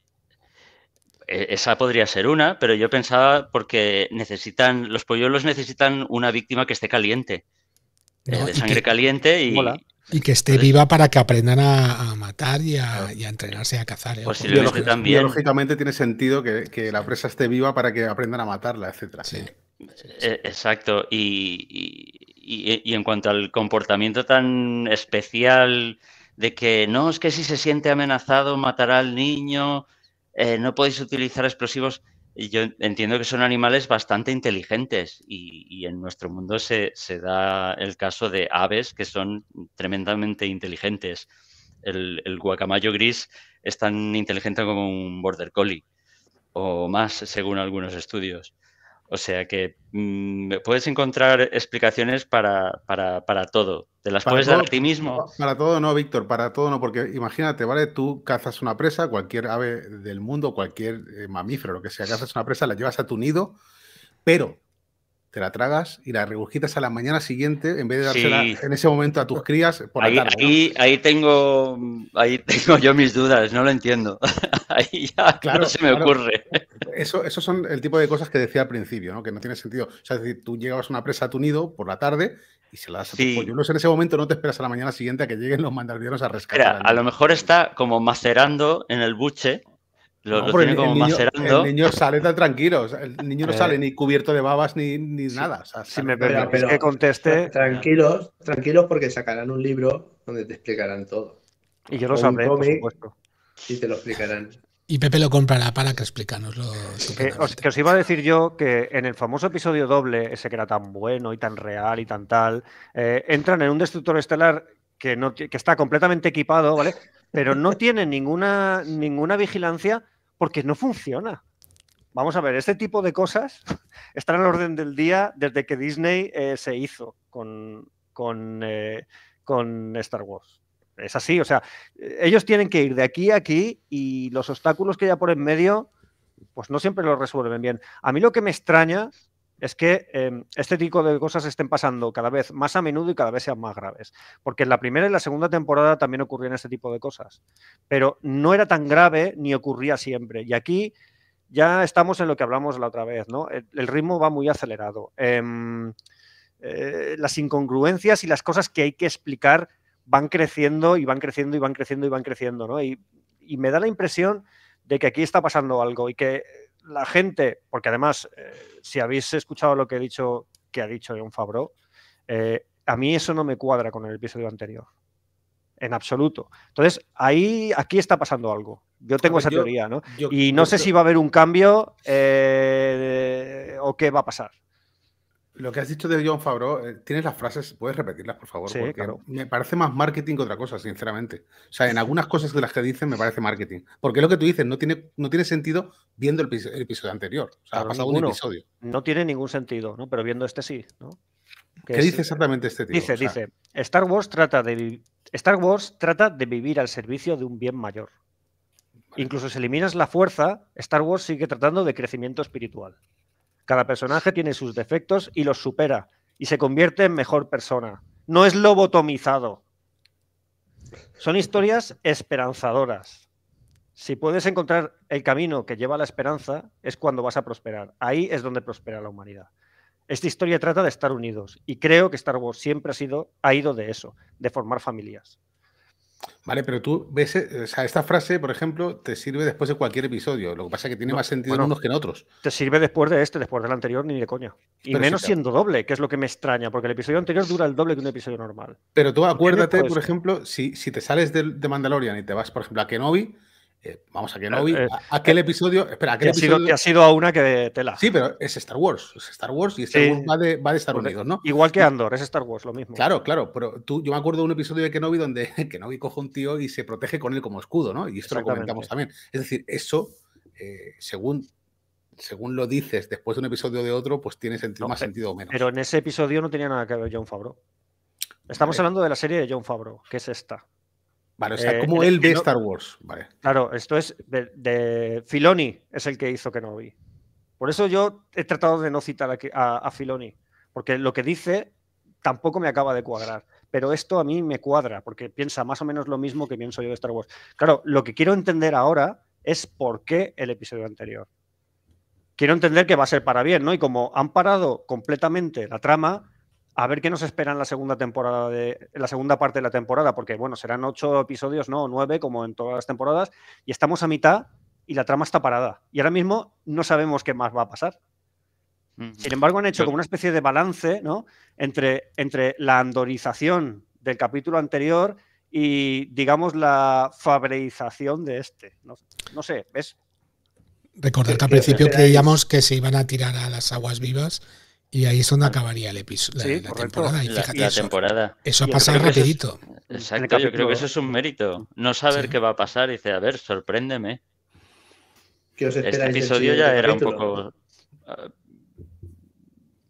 E, esa podría ser una, pero yo pensaba porque necesitan, los polluelos necesitan una víctima que esté caliente, eh, de sangre caliente y, que esté viva para que aprendan a, matar y a, y a, entrenarse a cazar. ¿eh? Pues biológicamente tiene sentido que, la presa esté viva para que aprendan a matarla, etcétera. Eh, exacto. Y, y, en cuanto al comportamiento tan especial de que no, es que si se siente amenazado matará al niño eh, no podéis utilizar explosivos. Yo entiendo que son animales bastante inteligentes y, en nuestro mundo se, da el caso de aves que son tremendamente inteligentes. El, el guacamayo gris es tan inteligente como un border collie o más según algunos estudios. O sea que mm, puedes encontrar explicaciones para, para, para todo. Te las puedes dar a ti mismo. Para todo no, Víctor, para todo no, porque imagínate, ¿vale? Tú cazas una presa, cualquier ave del mundo, cualquier eh, mamífero, lo que sea, cazas una presa, la llevas a tu nido, pero te la tragas y la regurgitas a la mañana siguiente en vez de dársela en ese momento a tus crías por la tarde, ahí, tengo, ahí tengo yo mis dudas, no lo entiendo. ahí ya claro, se me ocurre. Eso, son el tipo de cosas que decía al principio, ¿no? que no tiene sentido. O sea, es decir, tú llegabas una presa a tu nido por la tarde y se la das sí. a tu en ese momento, no te esperas a la mañana siguiente a que lleguen los mandarbianos a rescatar. a lo mejor está como macerando en el buche el niño sale tan tranquilo. el niño no eh. sale ni cubierto de babas ni, nada. si me permite que conteste. Tranquilos, tranquilos, porque sacarán un libro donde te explicarán todo. Y yo lo sabré, por supuesto. Y te lo explicarán. Y Pepe lo comprará para que explícanoslo. Eh, os, que os iba a decir yo que en el famoso episodio doble, ese que era tan bueno y tan real y tan tal, eh, entran en un destructor estelar que, no, está completamente equipado, ¿vale? Pero no tiene ninguna, ninguna vigilancia porque no funciona. Vamos a ver, este tipo de cosas están el orden del día desde que Disney eh, se hizo con, eh, con, Star Wars. Es así, o sea, ellos tienen que ir de aquí a aquí y los obstáculos que hay por en medio, pues no siempre los resuelven bien. A mí lo que me extraña es que em, este tipo de cosas estén pasando cada vez más a menudo y cada vez sean más graves. Porque en la primera y la segunda temporada también ocurrían este tipo de cosas. Pero no era tan grave ni ocurría siempre. Y aquí ya estamos en lo que hablamos la otra vez, ¿no? El, ritmo va muy acelerado. Em, eh, las incongruencias y las cosas que hay que explicar van creciendo y van creciendo y van creciendo y van creciendo, y me da la impresión de que aquí está pasando algo y que la gente, porque además, eh, si habéis escuchado lo que he dicho, que ha dicho John Fabro eh, a mí eso no me cuadra con el episodio anterior. En absoluto. Entonces, ahí, aquí está pasando algo. Yo tengo esa teoría, ¿no? y no sé si va a haber un cambio eh, o qué va a pasar. Lo que has dicho de John Favreau, eh, tienes las frases, puedes repetirlas, por favor, sí, porque claro. me parece más marketing que otra cosa, sinceramente. O sea, en algunas cosas de las que dicen me parece marketing. Porque lo que tú dices no tiene, no tiene sentido viendo el, episodio anterior. O sea, ha pasado un episodio. No tiene ningún sentido, ¿no? Pero viendo este sí, ¿no? ¿Qué dice eh, exactamente este tipo? Dice, dice, Star Wars trata de Star Wars trata de vivir al servicio de un bien mayor. Incluso si eliminas la fuerza, Star Wars sigue tratando de crecimiento espiritual. Cada personaje tiene sus defectos y los supera y se convierte en mejor persona. No es lobotomizado. Son historias esperanzadoras. Si puedes encontrar el camino que lleva a la esperanza, es cuando vas a prosperar. Ahí es donde prospera la humanidad. Esta historia trata de estar unidos y creo que Star Wars siempre ha sido ha ido de eso, de formar familias. Vale, pero tú ves, eh, o sea, esta frase, por ejemplo, te sirve después de cualquier episodio. Lo que pasa es que tiene más sentido en unos que en otros. Te sirve después de este, después del anterior, ni de coña. Y menos siendo doble, que es lo que me extraña, porque el episodio anterior dura el doble que un episodio normal. Pero tú acuérdate, por ejemplo, si, si te sales de, Mandalorian y te vas, por ejemplo, a Kenobi, eh, vamos, a que no eh, eh, aquel episodio. Espera, que Ha sido, ha sido a una que de tela. Sí, pero es Star Wars. Es Star Wars y va de, va Unidos, ¿no? Igual que Andor, es Star Wars, lo mismo. Claro, claro. Pero tú, yo me acuerdo de un episodio de Kenobi donde Kenobi coge un tío y se protege con él como escudo, ¿no? Y esto lo comentamos también. Es decir, eso, según según lo dices después de un episodio de otro, pues tiene sentido, más sentido o menos. Pero en ese episodio no tenía nada que ver John Favreau. Estamos hablando de la serie de John Favreau, que es esta. Vale, o sea, eh, como eh, él ve Star Wars. Claro, esto es de, Filoni, es el que hizo que no vi. Por eso yo he tratado de no citar a, a, Filoni, porque lo que dice tampoco me acaba de cuadrar. Pero esto a mí me cuadra, porque piensa más o menos lo mismo que pienso yo de Star Wars. Claro, lo que quiero entender ahora es por qué el episodio anterior. Quiero entender que va a ser para bien, ¿no? Y como han parado completamente la trama, a ver qué nos espera en la segunda temporada de la segunda parte de la temporada, porque bueno, serán ocho episodios, no nueve, como en todas las temporadas, y estamos a mitad y la trama está parada. Y ahora mismo no sabemos qué más va a pasar. Sin embargo, han hecho como una especie de balance ¿no? entre, entre la andorización del capítulo anterior y, digamos, la fabreización de este. No, sé, es... Recordar eh, que al eh, principio creíamos que se iban a tirar a las aguas vivas y ahí es donde ah. acabaría el episodio, la, temporada. eso, ha pasado rapidito. Mm, exacto, yo creo que eso es un mérito. No saber qué va a pasar y dice, a ver, sorpréndeme. ¿Qué este episodio ya era un poco... Ah,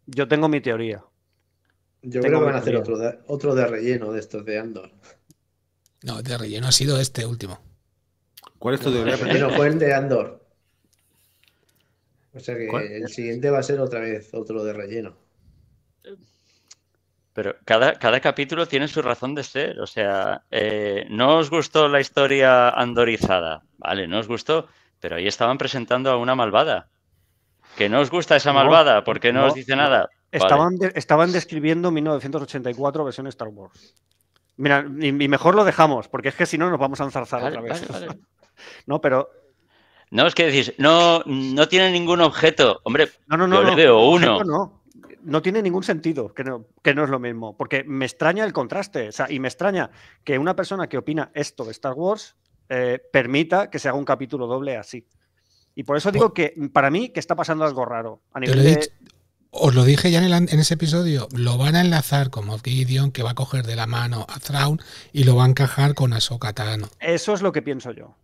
yo tengo mi teoría. Yo creo que van a hacer otro de, relleno de estos de Andor. No, de relleno ha sido este último. ¿Cuál es tu teoría? No, fue el de Andor. O sea que el siguiente va a ser otra vez otro de relleno. Pero cada, cada capítulo tiene su razón de ser. O sea, eh, no os gustó la historia andorizada, ¿vale? No os gustó, pero ahí estaban presentando a una malvada. Que no os gusta esa malvada, porque no, no os dice nada. Estaban, estaban describiendo 1984 versión Star Wars. Mira, y, mejor lo dejamos, porque es que si no nos vamos a enzarzar otra vez. no, pero no, es que decís, no, no tiene ningún objeto. Hombre, no, no, no, yo no le veo uno. No, no tiene ningún sentido, que no, que no es lo mismo. Porque me extraña el contraste. O sea, y me extraña que una persona que opina esto de Star Wars eh, permita que se haga un capítulo doble así. Y por eso digo que para mí que está pasando algo raro. Os lo dije ya en, ese episodio, lo van a enlazar con Moff que va a coger de la mano a Thrawn y lo va a encajar con Ahsoka Tano. Eso es lo que pienso yo.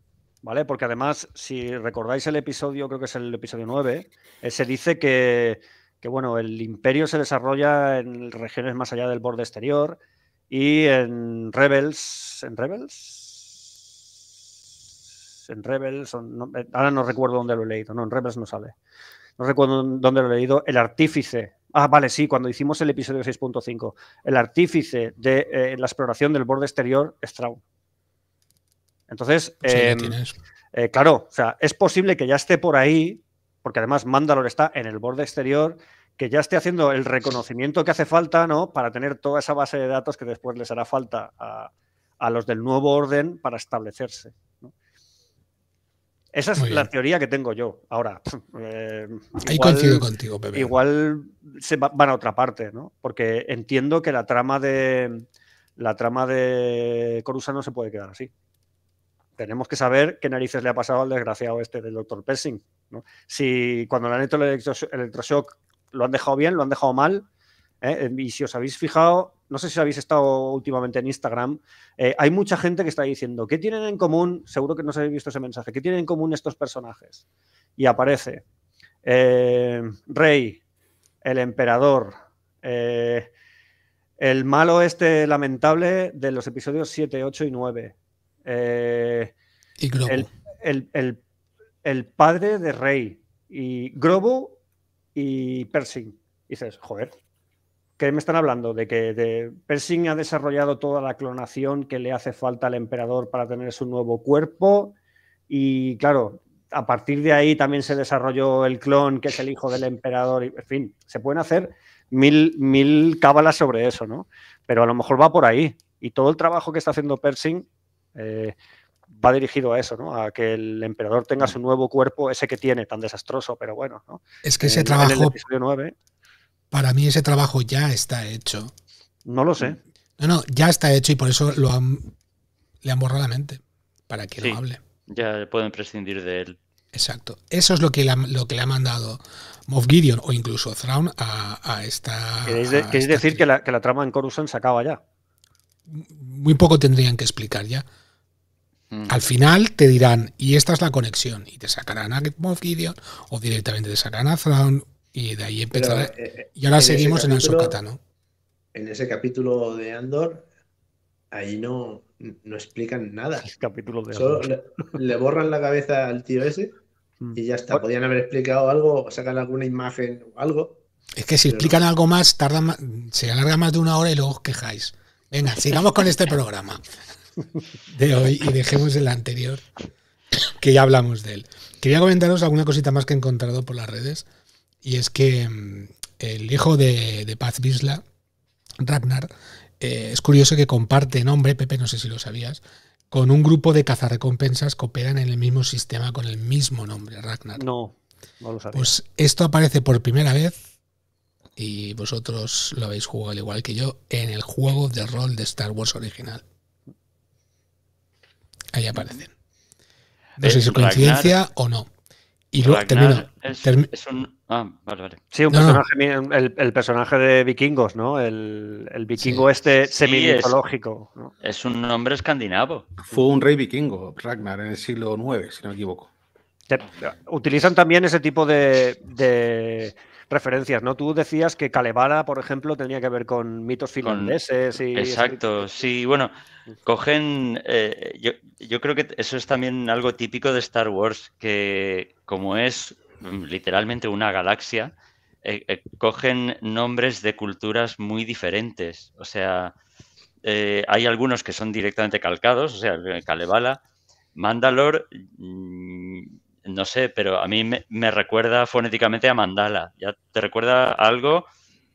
¿vale? Porque además, si recordáis el episodio, creo que es el episodio 9, eh, se dice que, bueno, el imperio se desarrolla en regiones más allá del borde exterior y en Rebels, ¿en Rebels? En Rebels, eh, ahora no recuerdo dónde lo he leído, no, en Rebels no sale. No recuerdo dónde lo he leído, el artífice. Ah, vale, sí, cuando hicimos el episodio 6.5, el artífice de eh, la exploración del borde exterior es Traum. Entonces, em, eh, claro, o sea, es posible que ya esté por ahí, porque además Mandalore está en el borde exterior, que ya esté haciendo el reconocimiento que hace falta, ¿no? Para tener toda esa base de datos que después les hará falta a, los del nuevo orden para establecerse. Esa es la teoría que tengo yo. Ahora, em, Ahí igual, coincido contigo, Igual se van a otra parte, ¿no? Porque entiendo que la trama de la trama de Corusa no se puede quedar así tenemos que saber qué narices le ha pasado al desgraciado este del doctor Persing. Si cuando la han hecho el electroshock lo han dejado bien, lo han dejado mal. ¿eh? Y si os habéis fijado, no sé si habéis estado últimamente en Instagram, eh, hay mucha gente que está diciendo, ¿qué tienen en común? Seguro que no os habéis visto ese mensaje, ¿qué tienen en común estos personajes? Y aparece eh, Rey, el emperador, el malo este lamentable de los episodios 7, 8 y 9. Eh, el, padre de Rey. Y Grobo y Persing. dices, joder, ¿qué me están hablando? De que de, ha desarrollado toda la clonación que le hace falta al emperador para tener su nuevo cuerpo. Y claro, a partir de ahí también se desarrolló el clon, que es el hijo del emperador. Y, en fin, se pueden hacer mil, mil cábalas sobre eso, ¿no? Pero a lo mejor va por ahí. Y todo el trabajo que está haciendo persing eh, va dirigido a eso, ¿no? A que el emperador tenga su nuevo cuerpo, ese que tiene tan desastroso, pero bueno, Es que ese trabajo. para mí ese trabajo ya está hecho. No lo sé. No, no, ya está hecho y por eso lo han, le han borrado la mente para que lo hable. Ya pueden prescindir de él. Exacto. Eso es lo que le, ha, lo que le ha mandado Moff Gideon o incluso Thrawn a, esta. ¿Queréis, decir que la, que la, trama en Coruscant se acaba ya? Muy poco tendrían que explicar ya. Mm. Al final te dirán, y esta es la conexión, y te sacarán a more Gideon, o directamente te sacarán a Thrawn, y de ahí empezará. Eh, eh, y ahora seguimos en el ¿no? En ese capítulo de Andor, ahí no, no explican nada. El capítulo Solo le, borran la cabeza al tío ese mm. y ya está. Podían haber explicado algo, sacar alguna imagen o algo. Es que si explican algo más, tarda más, se alarga más de una hora y luego os quejáis. Venga, sigamos con este programa de hoy y dejemos el anterior, que ya hablamos de él. Quería comentaros alguna cosita más que he encontrado por las redes, y es que mm, el hijo de, Paz Bisla, Ragnar, eh, es curioso que comparte nombre, Pepe, no sé si lo sabías, con un grupo de cazarrecompensas que operan en el mismo sistema con el mismo nombre, Ragnar. No, no lo sabía. Pues esto aparece por primera vez, y vosotros lo habéis jugado al igual que yo, en el juego de rol de Star Wars original. Ahí aparecen. No sé si es coincidencia o no. Y luego termino. Es, ah, vale, vale. Sí, El, personaje de vikingos, ¿no? El, vikingo este semi-mitológico. es, un nombre escandinavo. Fue un rey vikingo, Ragnar, en el siglo IX, si no me equivoco. Utilizan también ese tipo de referencias, ¿no? Tú decías que Kalevala, por ejemplo, tenía que ver con mitos finlandeses y... Exacto, sí, bueno, cogen... Eh, yo, creo que eso es también algo típico de Star Wars, que como es mm, literalmente una galaxia, eh, eh, cogen nombres de culturas muy diferentes. O sea, hay algunos que son directamente calcados, o sea, Kalevala. Mandalor, mm, no sé, pero a mí me, recuerda fonéticamente a mandala. Ya te recuerda algo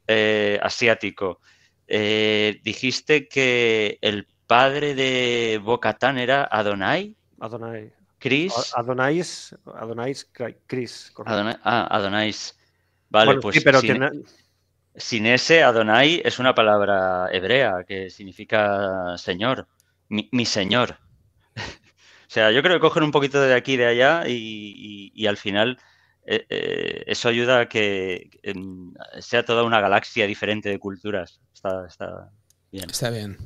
eh, asiático. Eh, dijiste que el padre de Bocatán era Adonai. Adonai. Chris. Adonais, Adonais, Chris. Adonai, ah, Adonais. Vale, pues. Sí, pero sin, ese, Adonai es una palabra hebrea que significa señor, mi, mi señor. O sea, yo creo que cogen un poquito de aquí y de allá y, al final eh, eh, eso ayuda a que mm, sea toda una galaxia diferente de culturas. Está, bien. Está bien,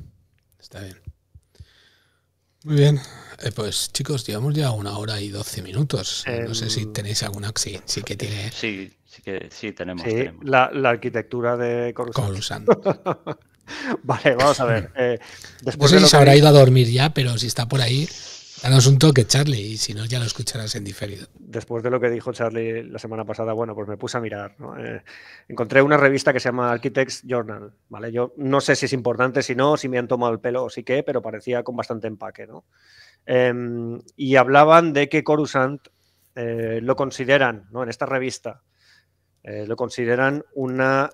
está bien. Muy bien, eh, pues chicos, llevamos ya una hora y doce minutos. No sé si em, tenéis alguna. Sí, sí que tiene. Sí, sí que tenemos. La, arquitectura de Coruscant. Vale, vamos a ver. después no sé si se habrá ido a dormir ya, pero si está por ahí. Danos un toque, Charlie, y si no, ya lo escucharás en diferido. Después de lo que dijo Charlie la semana pasada, bueno, pues me puse a mirar. Eh, encontré una revista que se llama Architects Journal, ¿vale? Yo no sé si es importante, si no, si me han tomado el pelo o si qué, pero parecía con bastante empaque, em, y hablaban de que Coruscant eh, lo consideran, ¿no? En esta revista, eh, lo consideran una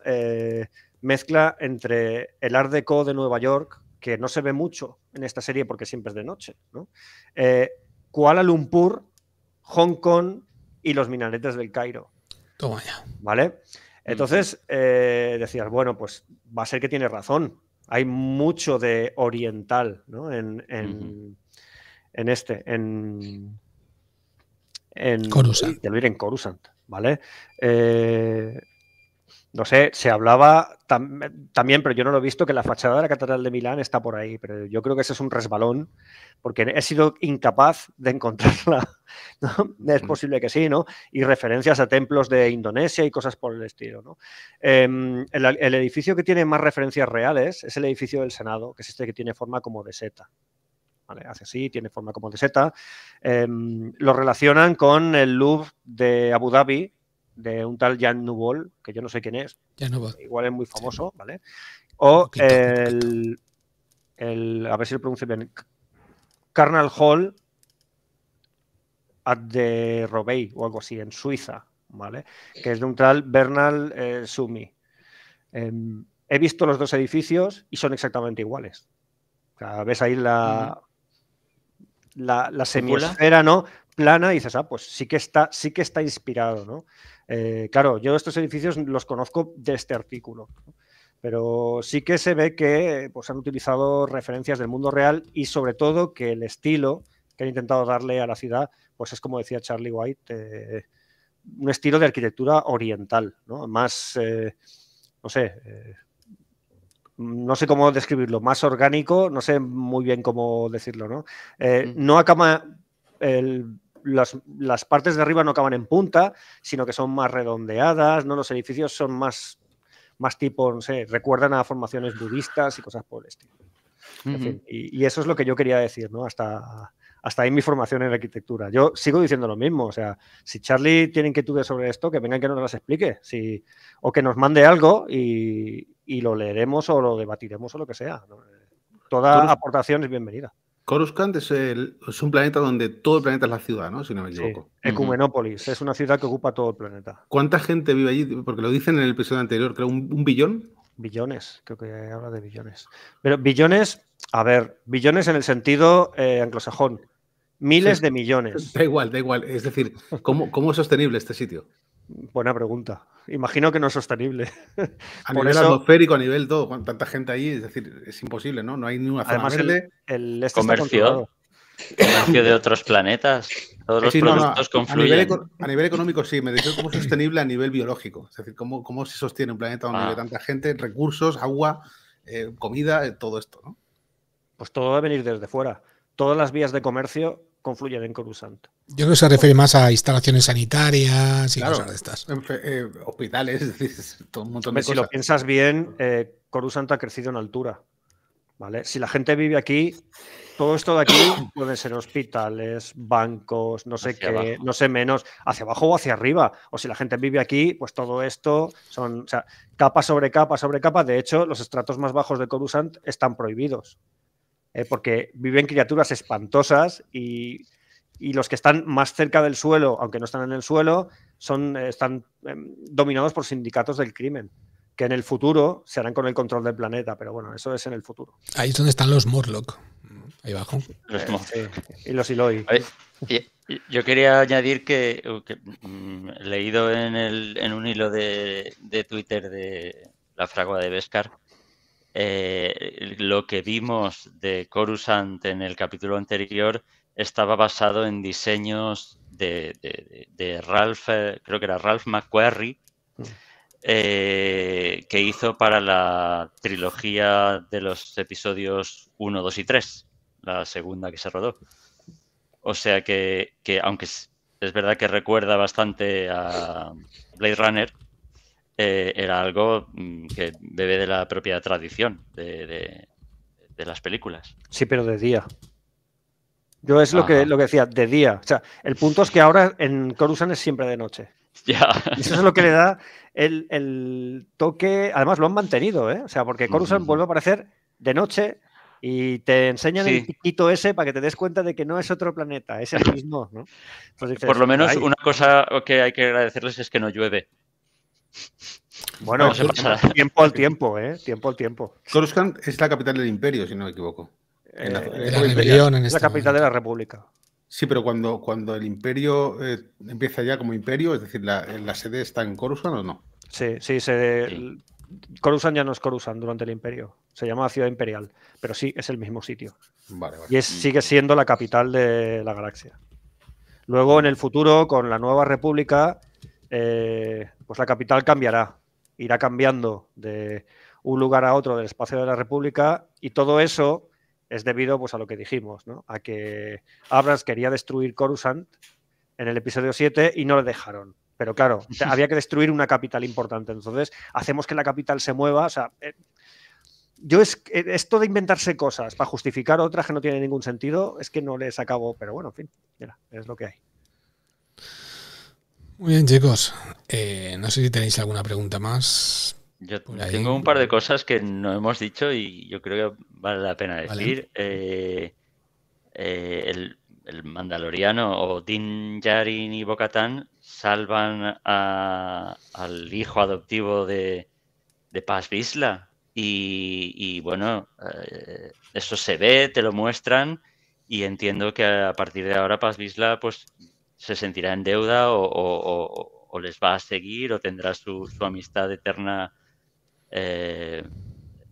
mezcla entre el Art Deco de Nueva York que no se ve mucho en esta serie porque siempre es de noche, eh, Kuala Lumpur, Hong Kong y los minaretes del Cairo. Toma ya. ¿Vale? Mm. Entonces eh, decías, bueno, pues va a ser que tiene razón. Hay mucho de oriental ¿no? en, en este, en. en Coruscant. en ¿vale? Eh, no sé, se hablaba también, pero yo no lo he visto, que la fachada de la Catedral de Milán está por ahí, pero yo creo que ese es un resbalón, porque he sido incapaz de encontrarla. Es mm. posible que sí, ¿no? Y referencias a templos de Indonesia y cosas por el estilo, ¿no? Em, el, edificio que tiene más referencias reales es el edificio del Senado, que es este que tiene forma como de seta. hace así, tiene forma como de seta. Em, lo relacionan con el Louvre de Abu Dhabi, de un tal Jan Nubol, que yo no sé quién es, Jan igual es muy famoso, ¿vale? O el, a ver si lo pronuncio bien, Carnal Hall at the Robey o algo así, en Suiza, ¿vale? Que es de un tal Bernal eh, Sumi. Em, he visto los dos edificios y son exactamente iguales. ves ahí la, la, la ¿no? Plana y dices, ah, pues sí que está, sí que está inspirado, ¿no? Eh, claro, yo estos edificios los conozco de este artículo, pero sí que se ve que pues, han utilizado referencias del mundo real y sobre todo que el estilo que han intentado darle a la ciudad, pues es como decía Charlie White, eh, un estilo de arquitectura oriental, ¿no? Más, eh, no sé, no sé cómo describirlo, más orgánico, no sé muy bien cómo decirlo, ¿no? Mm. no acaba el las, partes de arriba no acaban en punta, sino que son más redondeadas, ¿no? Los edificios son más, más tipo, no sé, recuerdan a formaciones budistas y cosas por el estilo. y, eso es lo que yo quería decir, ¿no? Hasta, hasta ahí mi formación en arquitectura. Yo sigo diciendo lo mismo, o sea, si Charlie tiene inquietudes sobre esto, que vengan que nos las explique, o que nos mande algo y, lo leeremos o lo debatiremos o lo que sea. Toda aportación es bienvenida. Coruscant es, un planeta donde todo el planeta es la ciudad, ¿no? Si no me equivoco. Sí. Ecumenópolis, mm. es una ciudad que ocupa todo el planeta. ¿Cuánta gente vive allí? Porque lo dicen en el episodio anterior, creo, un, billón. Billones, creo que habla de billones. Pero billones, a ver, billones en el sentido eh, anglosajón. Miles de millones. Da igual, da igual. Es decir, ¿cómo es sostenible este sitio? Buena pregunta. Imagino que no es sostenible. A nivel atmosférico, a nivel todo, con tanta gente ahí, es decir, es imposible, ¿no? No hay ninguna zona verde. El, este comercio, comercio de otros planetas. Todos los productos confluyen. A nivel, económico, sí, me decía cómo es sostenible a nivel biológico. Es decir, cómo, se sostiene un planeta donde ah. hay tanta gente, recursos, agua, eh, comida, eh, todo esto, ¿no? Pues todo va a venir desde fuera. Todas las vías de comercio confluyen en Coruscant. Yo creo que se refiere más a instalaciones sanitarias y cosas de estas. Eh, hospitales, todo un montón de cosas. Si lo piensas bien, eh, Coruscant ha crecido en altura. ¿vale? Si la gente vive aquí, todo esto de aquí pueden ser hospitales, bancos, no sé qué, no sé menos, hacia abajo o hacia arriba. O si la gente vive aquí, pues todo esto son o sea, capa sobre capa sobre capa. De hecho, los estratos más bajos de Coruscant están prohibidos. Eh, porque viven criaturas espantosas y, los que están más cerca del suelo, aunque no están en el suelo, son, están em, dominados por sindicatos del crimen que en el futuro se harán con el control del planeta, pero bueno, eso es en el futuro. Ahí es donde están los Morlock, ahí abajo. y los Eloy. Yo quería añadir que, he mm, leído en, un hilo de, Twitter de la fragua de Beskar, eh, lo que vimos de Coruscant en el capítulo anterior estaba basado en diseños de, Ralph, eh, creo que era Ralph McQuarrie, eh, que hizo para la trilogía de los episodios 1, 2 y 3, la segunda que se rodó. O sea que, aunque es verdad que recuerda bastante a Blade Runner, eh, era algo mm, que bebe de la propia tradición de, las películas. Sí, pero de día. Yo es lo que, lo que decía, de día. O sea, el punto es que ahora en Coruscant es siempre de noche. y Eso es lo que le da el, toque. Además, lo han mantenido, ¿eh? O sea, porque Coruscant vuelve a aparecer de noche y te enseñan el piquito ese para que te des cuenta de que no es otro planeta, es el mismo, ¿no? Por lo menos, una cosa que hay que agradecerles es que no llueve. Bueno, tiempo al tiempo, ¿eh? Tiempo al tiempo. Coruscant es la capital del imperio, si no me equivoco. Eh, en la, es la capital de la república. Sí, pero cuando, cuando el imperio eh, empieza ya como imperio, es decir, la, sede está en Coruscant o no? Sí, sí, se, Coruscant ya no es Coruscant durante el imperio, se llama Ciudad Imperial, pero sí, es el mismo sitio. Vale, vale. Y mm. sigue siendo la capital de la galaxia. Luego, en el futuro, con la nueva república, eh, pues la capital cambiará, irá cambiando de un lugar a otro del espacio de la República y todo eso es debido pues, a lo que dijimos, ¿no? a que Abrams quería destruir Coruscant en el episodio 7 y no le dejaron. Pero claro, había que destruir una capital importante. Entonces, hacemos que la capital se mueva. Eh, yo es eh, esto de inventarse cosas para justificar otras que no tienen ningún sentido, es que no les acabo, pero bueno, en fin, mira, es lo que hay. Muy bien, chicos. Eh, no sé si tenéis alguna pregunta más. Yo tengo un par de cosas que no hemos dicho y yo creo que vale la pena decir. Eh, eh, el, Mandaloriano o Din Yarin y Bocatán salvan al hijo adoptivo de, de Paz Visla. Y, bueno, eso se ve, te lo muestran y entiendo que a partir de ahora Paz Visla pues se sentirá en deuda o, les va a seguir o tendrá su, amistad eterna. Eh,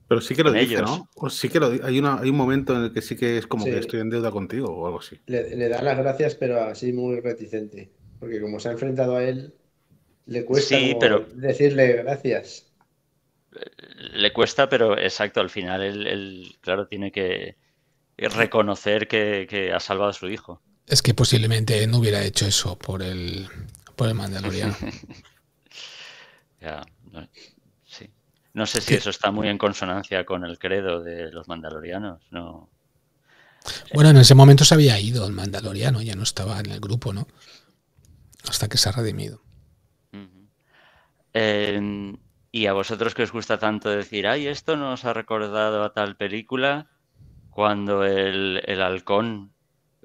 pero sí que lo dice, ¿no? sí que hay, hay un momento en el que sí que es como que estoy en deuda contigo o algo así. Le, da las gracias, pero así muy reticente. Porque como se ha enfrentado a él, le cuesta decirle gracias. Eh, le cuesta, pero exacto, al final él, claro, tiene que reconocer que ha salvado a su hijo. Es que posiblemente no hubiera hecho eso por el, el Mandaloriano. ya, no, sí. No sé si eso está muy en consonancia con el credo de los mandalorianos, no. Bueno, en ese momento se había ido el mandaloriano, ya no estaba en el grupo, ¿no? Hasta que se ha redimido. y a vosotros que os gusta tanto decir, ay, esto nos ha recordado a tal película, cuando el, el halcón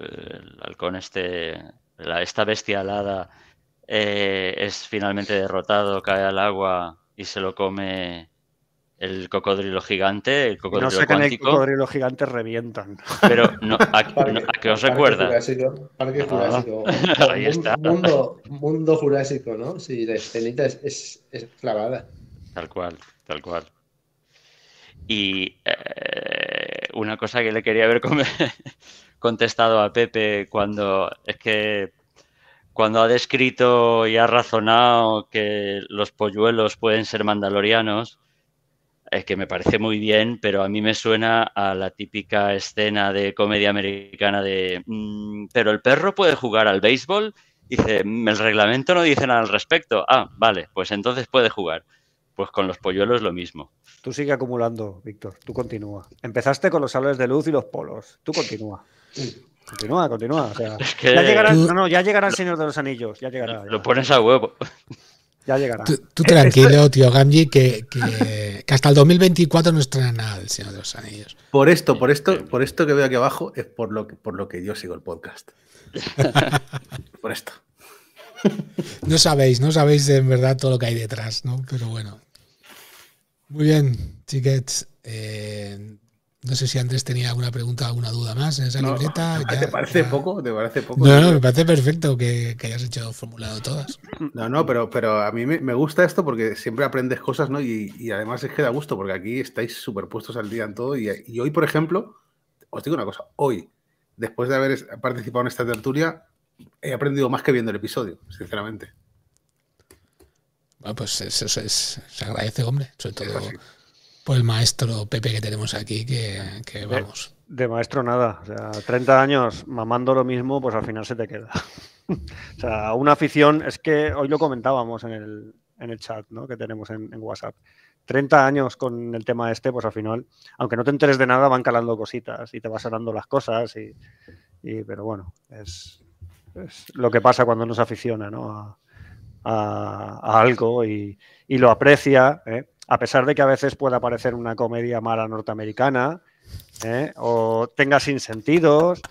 el halcón este, esta bestia alada eh, es finalmente derrotado, cae al agua y se lo come el cocodrilo gigante, el cocodrilo no sé en el cocodrilo gigante revientan. Pero ¿a, os recuerda? parque Jurásico. Ah, ahí está. Mundo, Jurásico, ¿no? Sí, la escenita es, clavada. Tal cual, tal cual. Y eh, una cosa que le quería ver con... contestado a Pepe cuando es que cuando ha descrito y ha razonado que los polluelos pueden ser mandalorianos, es que me parece muy bien, pero a mí me suena a la típica escena de comedia americana de, mm, pero el perro puede jugar al béisbol, dice, el reglamento no dice nada al respecto, ah, vale, pues entonces puede jugar. Pues con los polluelos lo mismo. Tú sigue acumulando, Víctor. Tú continúa. Empezaste con los salones de luz y los polos. Tú continúa. Continúa, continúa. ya llegará, no, ya llegará el Señor de los Anillos. Ya llegará. Lo pones a huevo. Ya llegará. Tú, tranquilo, tío Gamji, que, hasta el 2024 no estará nada el Señor de los Anillos. Por esto, por esto, por esto que veo aquí abajo es por lo que, por lo que yo sigo el podcast. por esto no sabéis, no sabéis en verdad todo lo que hay detrás, ¿no? Pero bueno. Muy bien, chiquets. Eh, no sé si Andrés tenía alguna pregunta, alguna duda más en esa libreta. ¿Te parece poco? No, no, me parece perfecto que, hayas hecho formulado todas. No, no, pero, pero a mí me, gusta esto porque siempre aprendes cosas, ¿no? Y, además es que da gusto porque aquí estáis superpuestos al día en todo. Y, y, hoy, por ejemplo, os digo una cosa, hoy, después de haber participado en esta tertulia, he aprendido más que viendo el episodio, sinceramente. Bueno, ah, pues eso, es, se agradece, hombre, sobre todo por el maestro Pepe que tenemos aquí, que, que vamos. De, maestro nada, o sea, 30 años mamando lo mismo, pues al final se te queda. o sea, una afición, es que hoy lo comentábamos en el, chat ¿no? que tenemos en, WhatsApp. 30 años con el tema este, pues al final, aunque no te enteres de nada, van calando cositas y te vas dando las cosas. y pero bueno, es, es lo que pasa cuando uno se aficiona a, algo y, lo aprecia, ¿eh? a pesar de que a veces pueda parecer una comedia mala norteamericana, ¿eh? o tenga sinsentidos,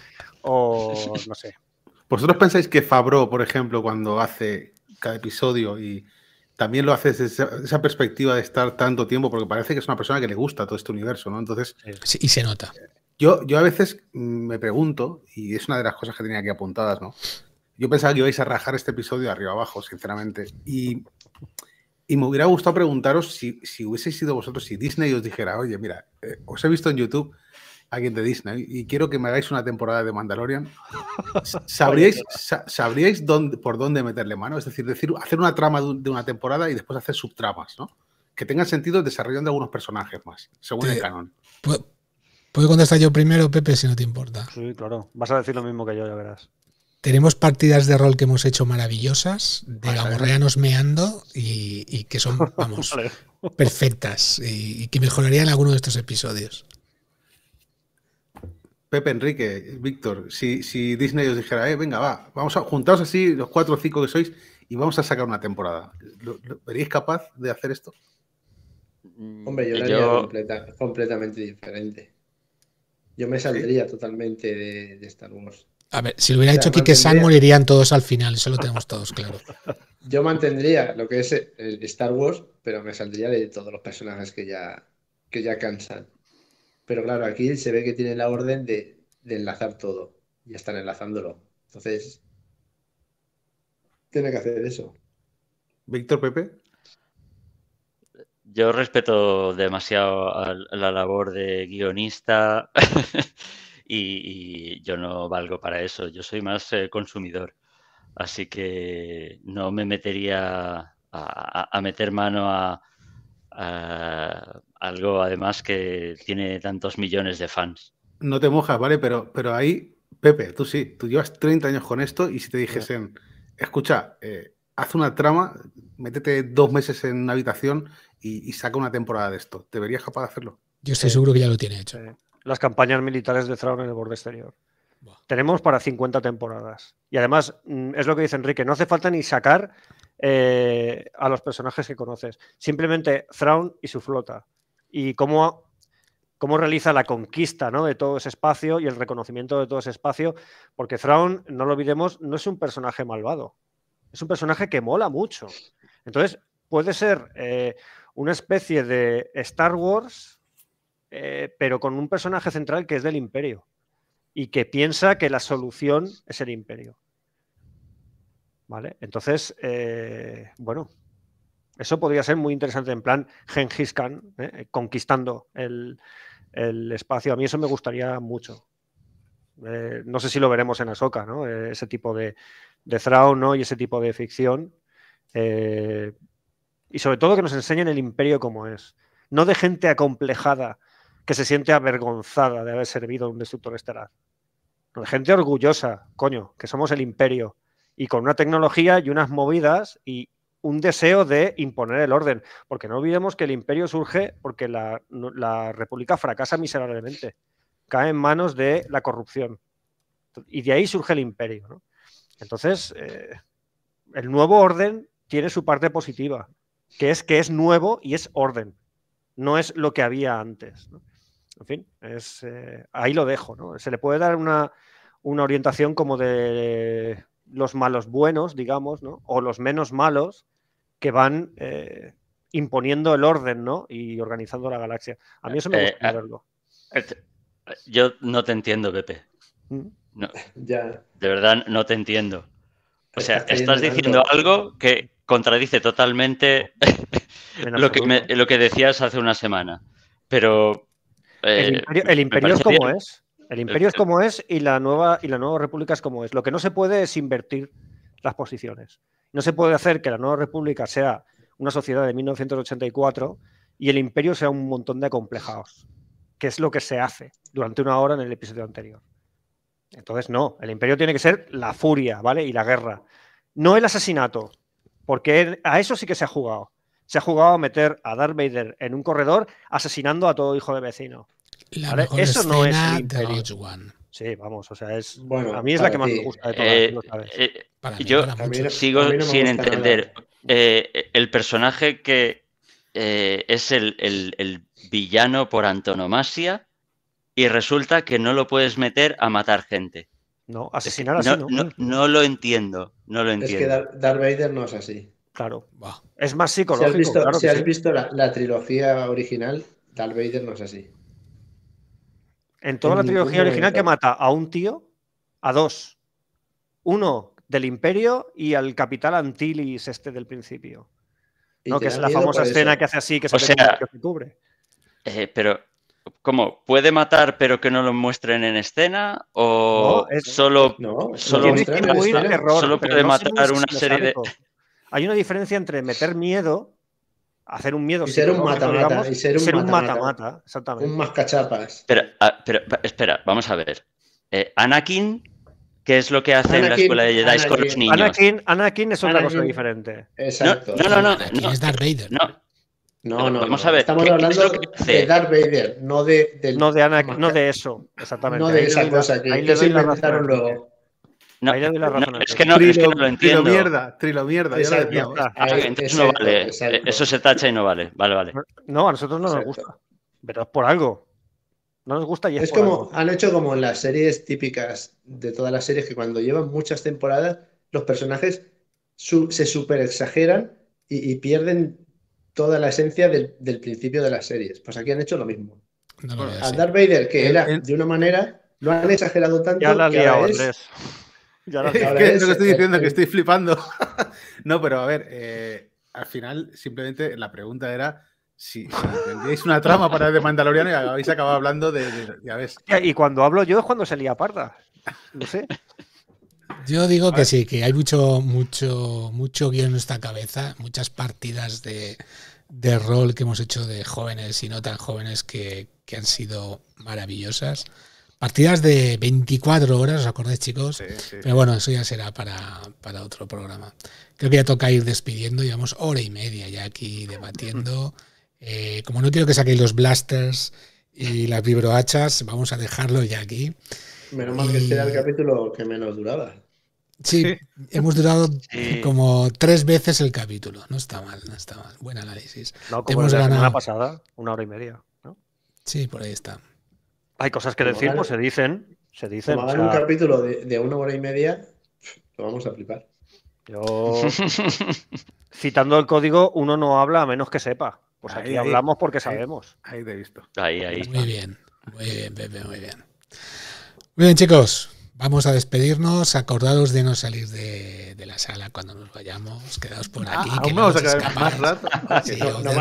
o no sé. ¿Vosotros pensáis que Fabro, por ejemplo, cuando hace cada episodio y también lo hace desde esa, perspectiva de estar tanto tiempo, porque parece que es una persona que le gusta todo este universo, ¿no? Entonces. y se nota. Yo, a veces mm, me pregunto, y es una de las cosas que tenía aquí apuntadas, ¿no? Yo pensaba que ibais a rajar este episodio arriba abajo, sinceramente. Y, me hubiera gustado preguntaros si, si hubieseis sido vosotros, si Disney os dijera, oye, mira, eh, os he visto en YouTube a de Disney y quiero que me hagáis una temporada de Mandalorian, ¿sabríais, ¿sabríais dónde, por dónde meterle mano? Es decir, decir, hacer una trama de una temporada y después hacer subtramas, ¿no? Que tengan sentido desarrollando algunos personajes más, según el pues, canon. Pues, Puedo contestar yo primero, Pepe, si no te importa. Sí, claro. Vas a decir lo mismo que yo, ya verás. Tenemos partidas de rol que hemos hecho maravillosas, de la borrea nos meando y, que son, vamos, perfectas y, que mejorarían alguno de estos episodios. Pepe, Enrique, Víctor, si, Disney os dijera, eh, venga, va, vamos a juntaros así los cuatro o cinco que sois y vamos a sacar una temporada, ¿lo, veríais capaz de hacer esto? Hombre, yo lo haría completamente diferente. Yo me saldría totalmente de, Star Wars. A ver, si lo hubiera dicho hecho Kike San, morirían todos al final, eso lo tenemos todos claro. Yo mantendría lo que es el eh, Star Wars, pero me saldría de todos los personajes que ya, que ya cansan. Pero claro, aquí se ve que tiene la orden de, de enlazar todo. Y están enlazándolo. Entonces, tiene que hacer eso. Víctor Pepe. Yo respeto demasiado la labor de guionista y, yo no valgo para eso. Yo soy más eh, consumidor. Así que no me metería a, meter mano a, algo además que tiene tantos millones de fans. No te mojas, ¿vale? Pero, pero ahí, Pepe, tú sí, tú llevas 30 años con esto y si te dijesen, escucha, eh, haz una trama, métete dos meses en una habitación y, saca una temporada de esto. ¿Deberías capaz de hacerlo? Yo estoy eh, seguro que ya lo tiene hecho. Eh, las campañas militares de Thrawn en el borde exterior. Tenemos para 50 temporadas. Y además, mm, es lo que dice Enrique, no hace falta ni sacar eh, a los personajes que conoces. Simplemente Thrawn y su flota. Y cómo cómo realiza la conquista ¿no? de todo ese espacio y el reconocimiento de todo ese espacio, porque Thrawn, no lo olvidemos, no es un personaje malvado, es un personaje que mola mucho. Entonces, puede ser una especie de Star Wars, eh, pero con un personaje central que es del imperio y que piensa que la solución es el imperio. ¿Vale? Entonces, eh, bueno, eso podría ser muy interesante en plan Genghis Khan, eh, conquistando el, espacio. A mí eso me gustaría mucho. no sé si lo veremos en Ahsoka, ¿no? ese tipo de, de Y ese tipo de ficción. Y sobre todo que nos enseñen el imperio como es. No de gente acomplejada que se siente avergonzada de haber servido a un destructor estelar. No, de gente orgullosa, coño, que somos el imperio. Y con una tecnología y unas movidas y un deseo de imponer el orden. Porque no olvidemos que el imperio surge porque la, república fracasa miserablemente. Cae en manos de la corrupción. Y de ahí surge el imperio. Entonces, eh, el nuevo orden tiene su parte positiva que es que es nuevo y es orden, no es lo que había antes. En fin, es, eh, ahí lo dejo. ¿no? Se le puede dar una, orientación como de los malos buenos, digamos, ¿no? o los menos malos que van eh, imponiendo el orden ¿no? y organizando la galaxia. A mí eso me eh, gusta algo ah, Yo no te entiendo, Pepe. ¿Mm? No, ya. De verdad, no te entiendo. O pues sea, estás diciendo algo que, contradice totalmente lo, que lo que decías hace una semana. Pero. el eh, imperio, es como es. El imperio es como es y la, nueva, y la nueva república es como es. Lo que no se puede es invertir las posiciones. No se puede hacer que la nueva república sea una sociedad de 1984 y el imperio sea un montón de acomplejados, que es lo que se hace durante una hora en el episodio anterior. Entonces, no, el imperio tiene que ser la furia, ¿vale? Y la guerra. No el asesinato, porque a eso sí que se ha jugado. Se ha jugado a meter a Darth Vader en un corredor asesinando a todo hijo de vecino. eso no es One. Sí, vamos, o sea, es bueno, a mí es la que más me gusta de eh, eh, yo sigo sin entender eh, el personaje que es el villano por antonomasia y resulta que no lo puedes meter a matar gente. No, asesinar así. No, no, lo entiendo. No lo entiendo. Es que Darth Vader no es así. Claro. Es más psicológico. Si has visto, la, trilogía original, Darth Vader no es así. En toda la trilogía original que mata a un tío, a dos. Uno del imperio y al capital Antilles este del principio. ¿no? Que es la famosa escena que hace así, que se, cubre. Eh, pero ¿Cómo? ¿Puede matar pero que no lo muestren en escena? ¿O solo, solo, solo puede matar una serie de... Hay una diferencia entre meter miedo, hacer un miedo... Y ser un mata-mata. Y ser un mata-mata, exactamente. Un mascachapas. Pero, ah, pero, espera, vamos a ver. Eh, Anakin, ¿qué es lo que hace en la escuela de Jedi con los niños? Anakin, Anakin es otra cosa diferente. Exacto. No, no, no. no, no es Darth Vader. No, no, no, vamos a ver. Estamos hablando de Darth Vader, no de, no, de Ana, no de eso, exactamente. No de esa cosa que, ahí le doy la razón. Luego. No, ahí le doy la razón. es, que no, es que no lo entiendo. Trilo mierda, trilo mierda. Ah, entonces no vale. Eh, eso se tacha y no vale. Vale, vale. No, a nosotros no nos gusta. Pero es por algo. No nos gusta y es, por como algo. han hecho como en las series típicas de todas las series que cuando llevan muchas temporadas los personajes se super exageran y pierden toda la esencia del, principio de las series. Pues aquí han hecho lo mismo. a Darth Vader, que era de una manera, lo han exagerado tanto. Ya la liado, es... es, lo que estoy diciendo, que estoy flipando. no, pero a ver, eh, al final, simplemente la pregunta era. Si tenéis una trama para de Mandalorian y habéis acabado hablando de, ya ves. Y cuando hablo yo es cuando se lía parda. No sé. Yo digo que sí, que hay mucho, mucho, mucho guión en nuestra cabeza, muchas partidas de, de rol que hemos hecho de jóvenes y no tan jóvenes que, han sido maravillosas. Partidas de 24 horas, ¿os acordáis, chicos? Pero bueno, eso ya será para, para, otro programa. Creo que ya toca ir despidiendo. Llevamos hora y media ya aquí debatiendo. Eh, como no quiero que saquéis los blasters y las vibrohachas, vamos a dejarlo ya aquí. Menos mal que este era el capítulo que menos duraba. Sí, hemos durado como tres veces el capítulo. No está mal, no está mal. Buen análisis. hemos la semana pasada, una hora y media. ¿no? Sí, por ahí está. Hay cosas que decir, pues se dicen. Se dicen. Como un capítulo de, una hora y media, lo vamos a flipar. Yo. Citando el código, uno no habla a menos que sepa. Pues aquí hablamos porque sabemos. Ahí te he visto. Ahí, ahí. Muy bien. Muy bien, Pepe, muy bien. Muy bien, chicos. Vamos a despedirnos, acordados de no salir de, la sala cuando nos vayamos, quedaos por ah, aquí. no vamos a ¿nos,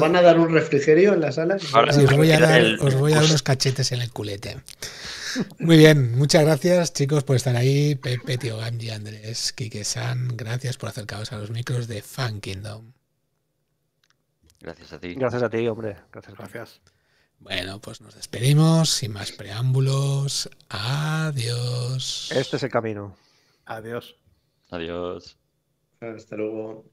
van a dar, un refrigerio en la sala? os, voy a dar, unos cachetes en el culete. Muy bien, muchas gracias chicos por estar ahí. Pepe, Tio Gamji, Andrés, Kike, San, gracias por acercaros a los micros de Fan Kingdom. Gracias a ti. Gracias a ti, hombre. Gracias, gracias. Bueno, pues nos despedimos, sin más preámbulos. Adiós. Este es el camino. Adiós. Adiós. Hasta luego.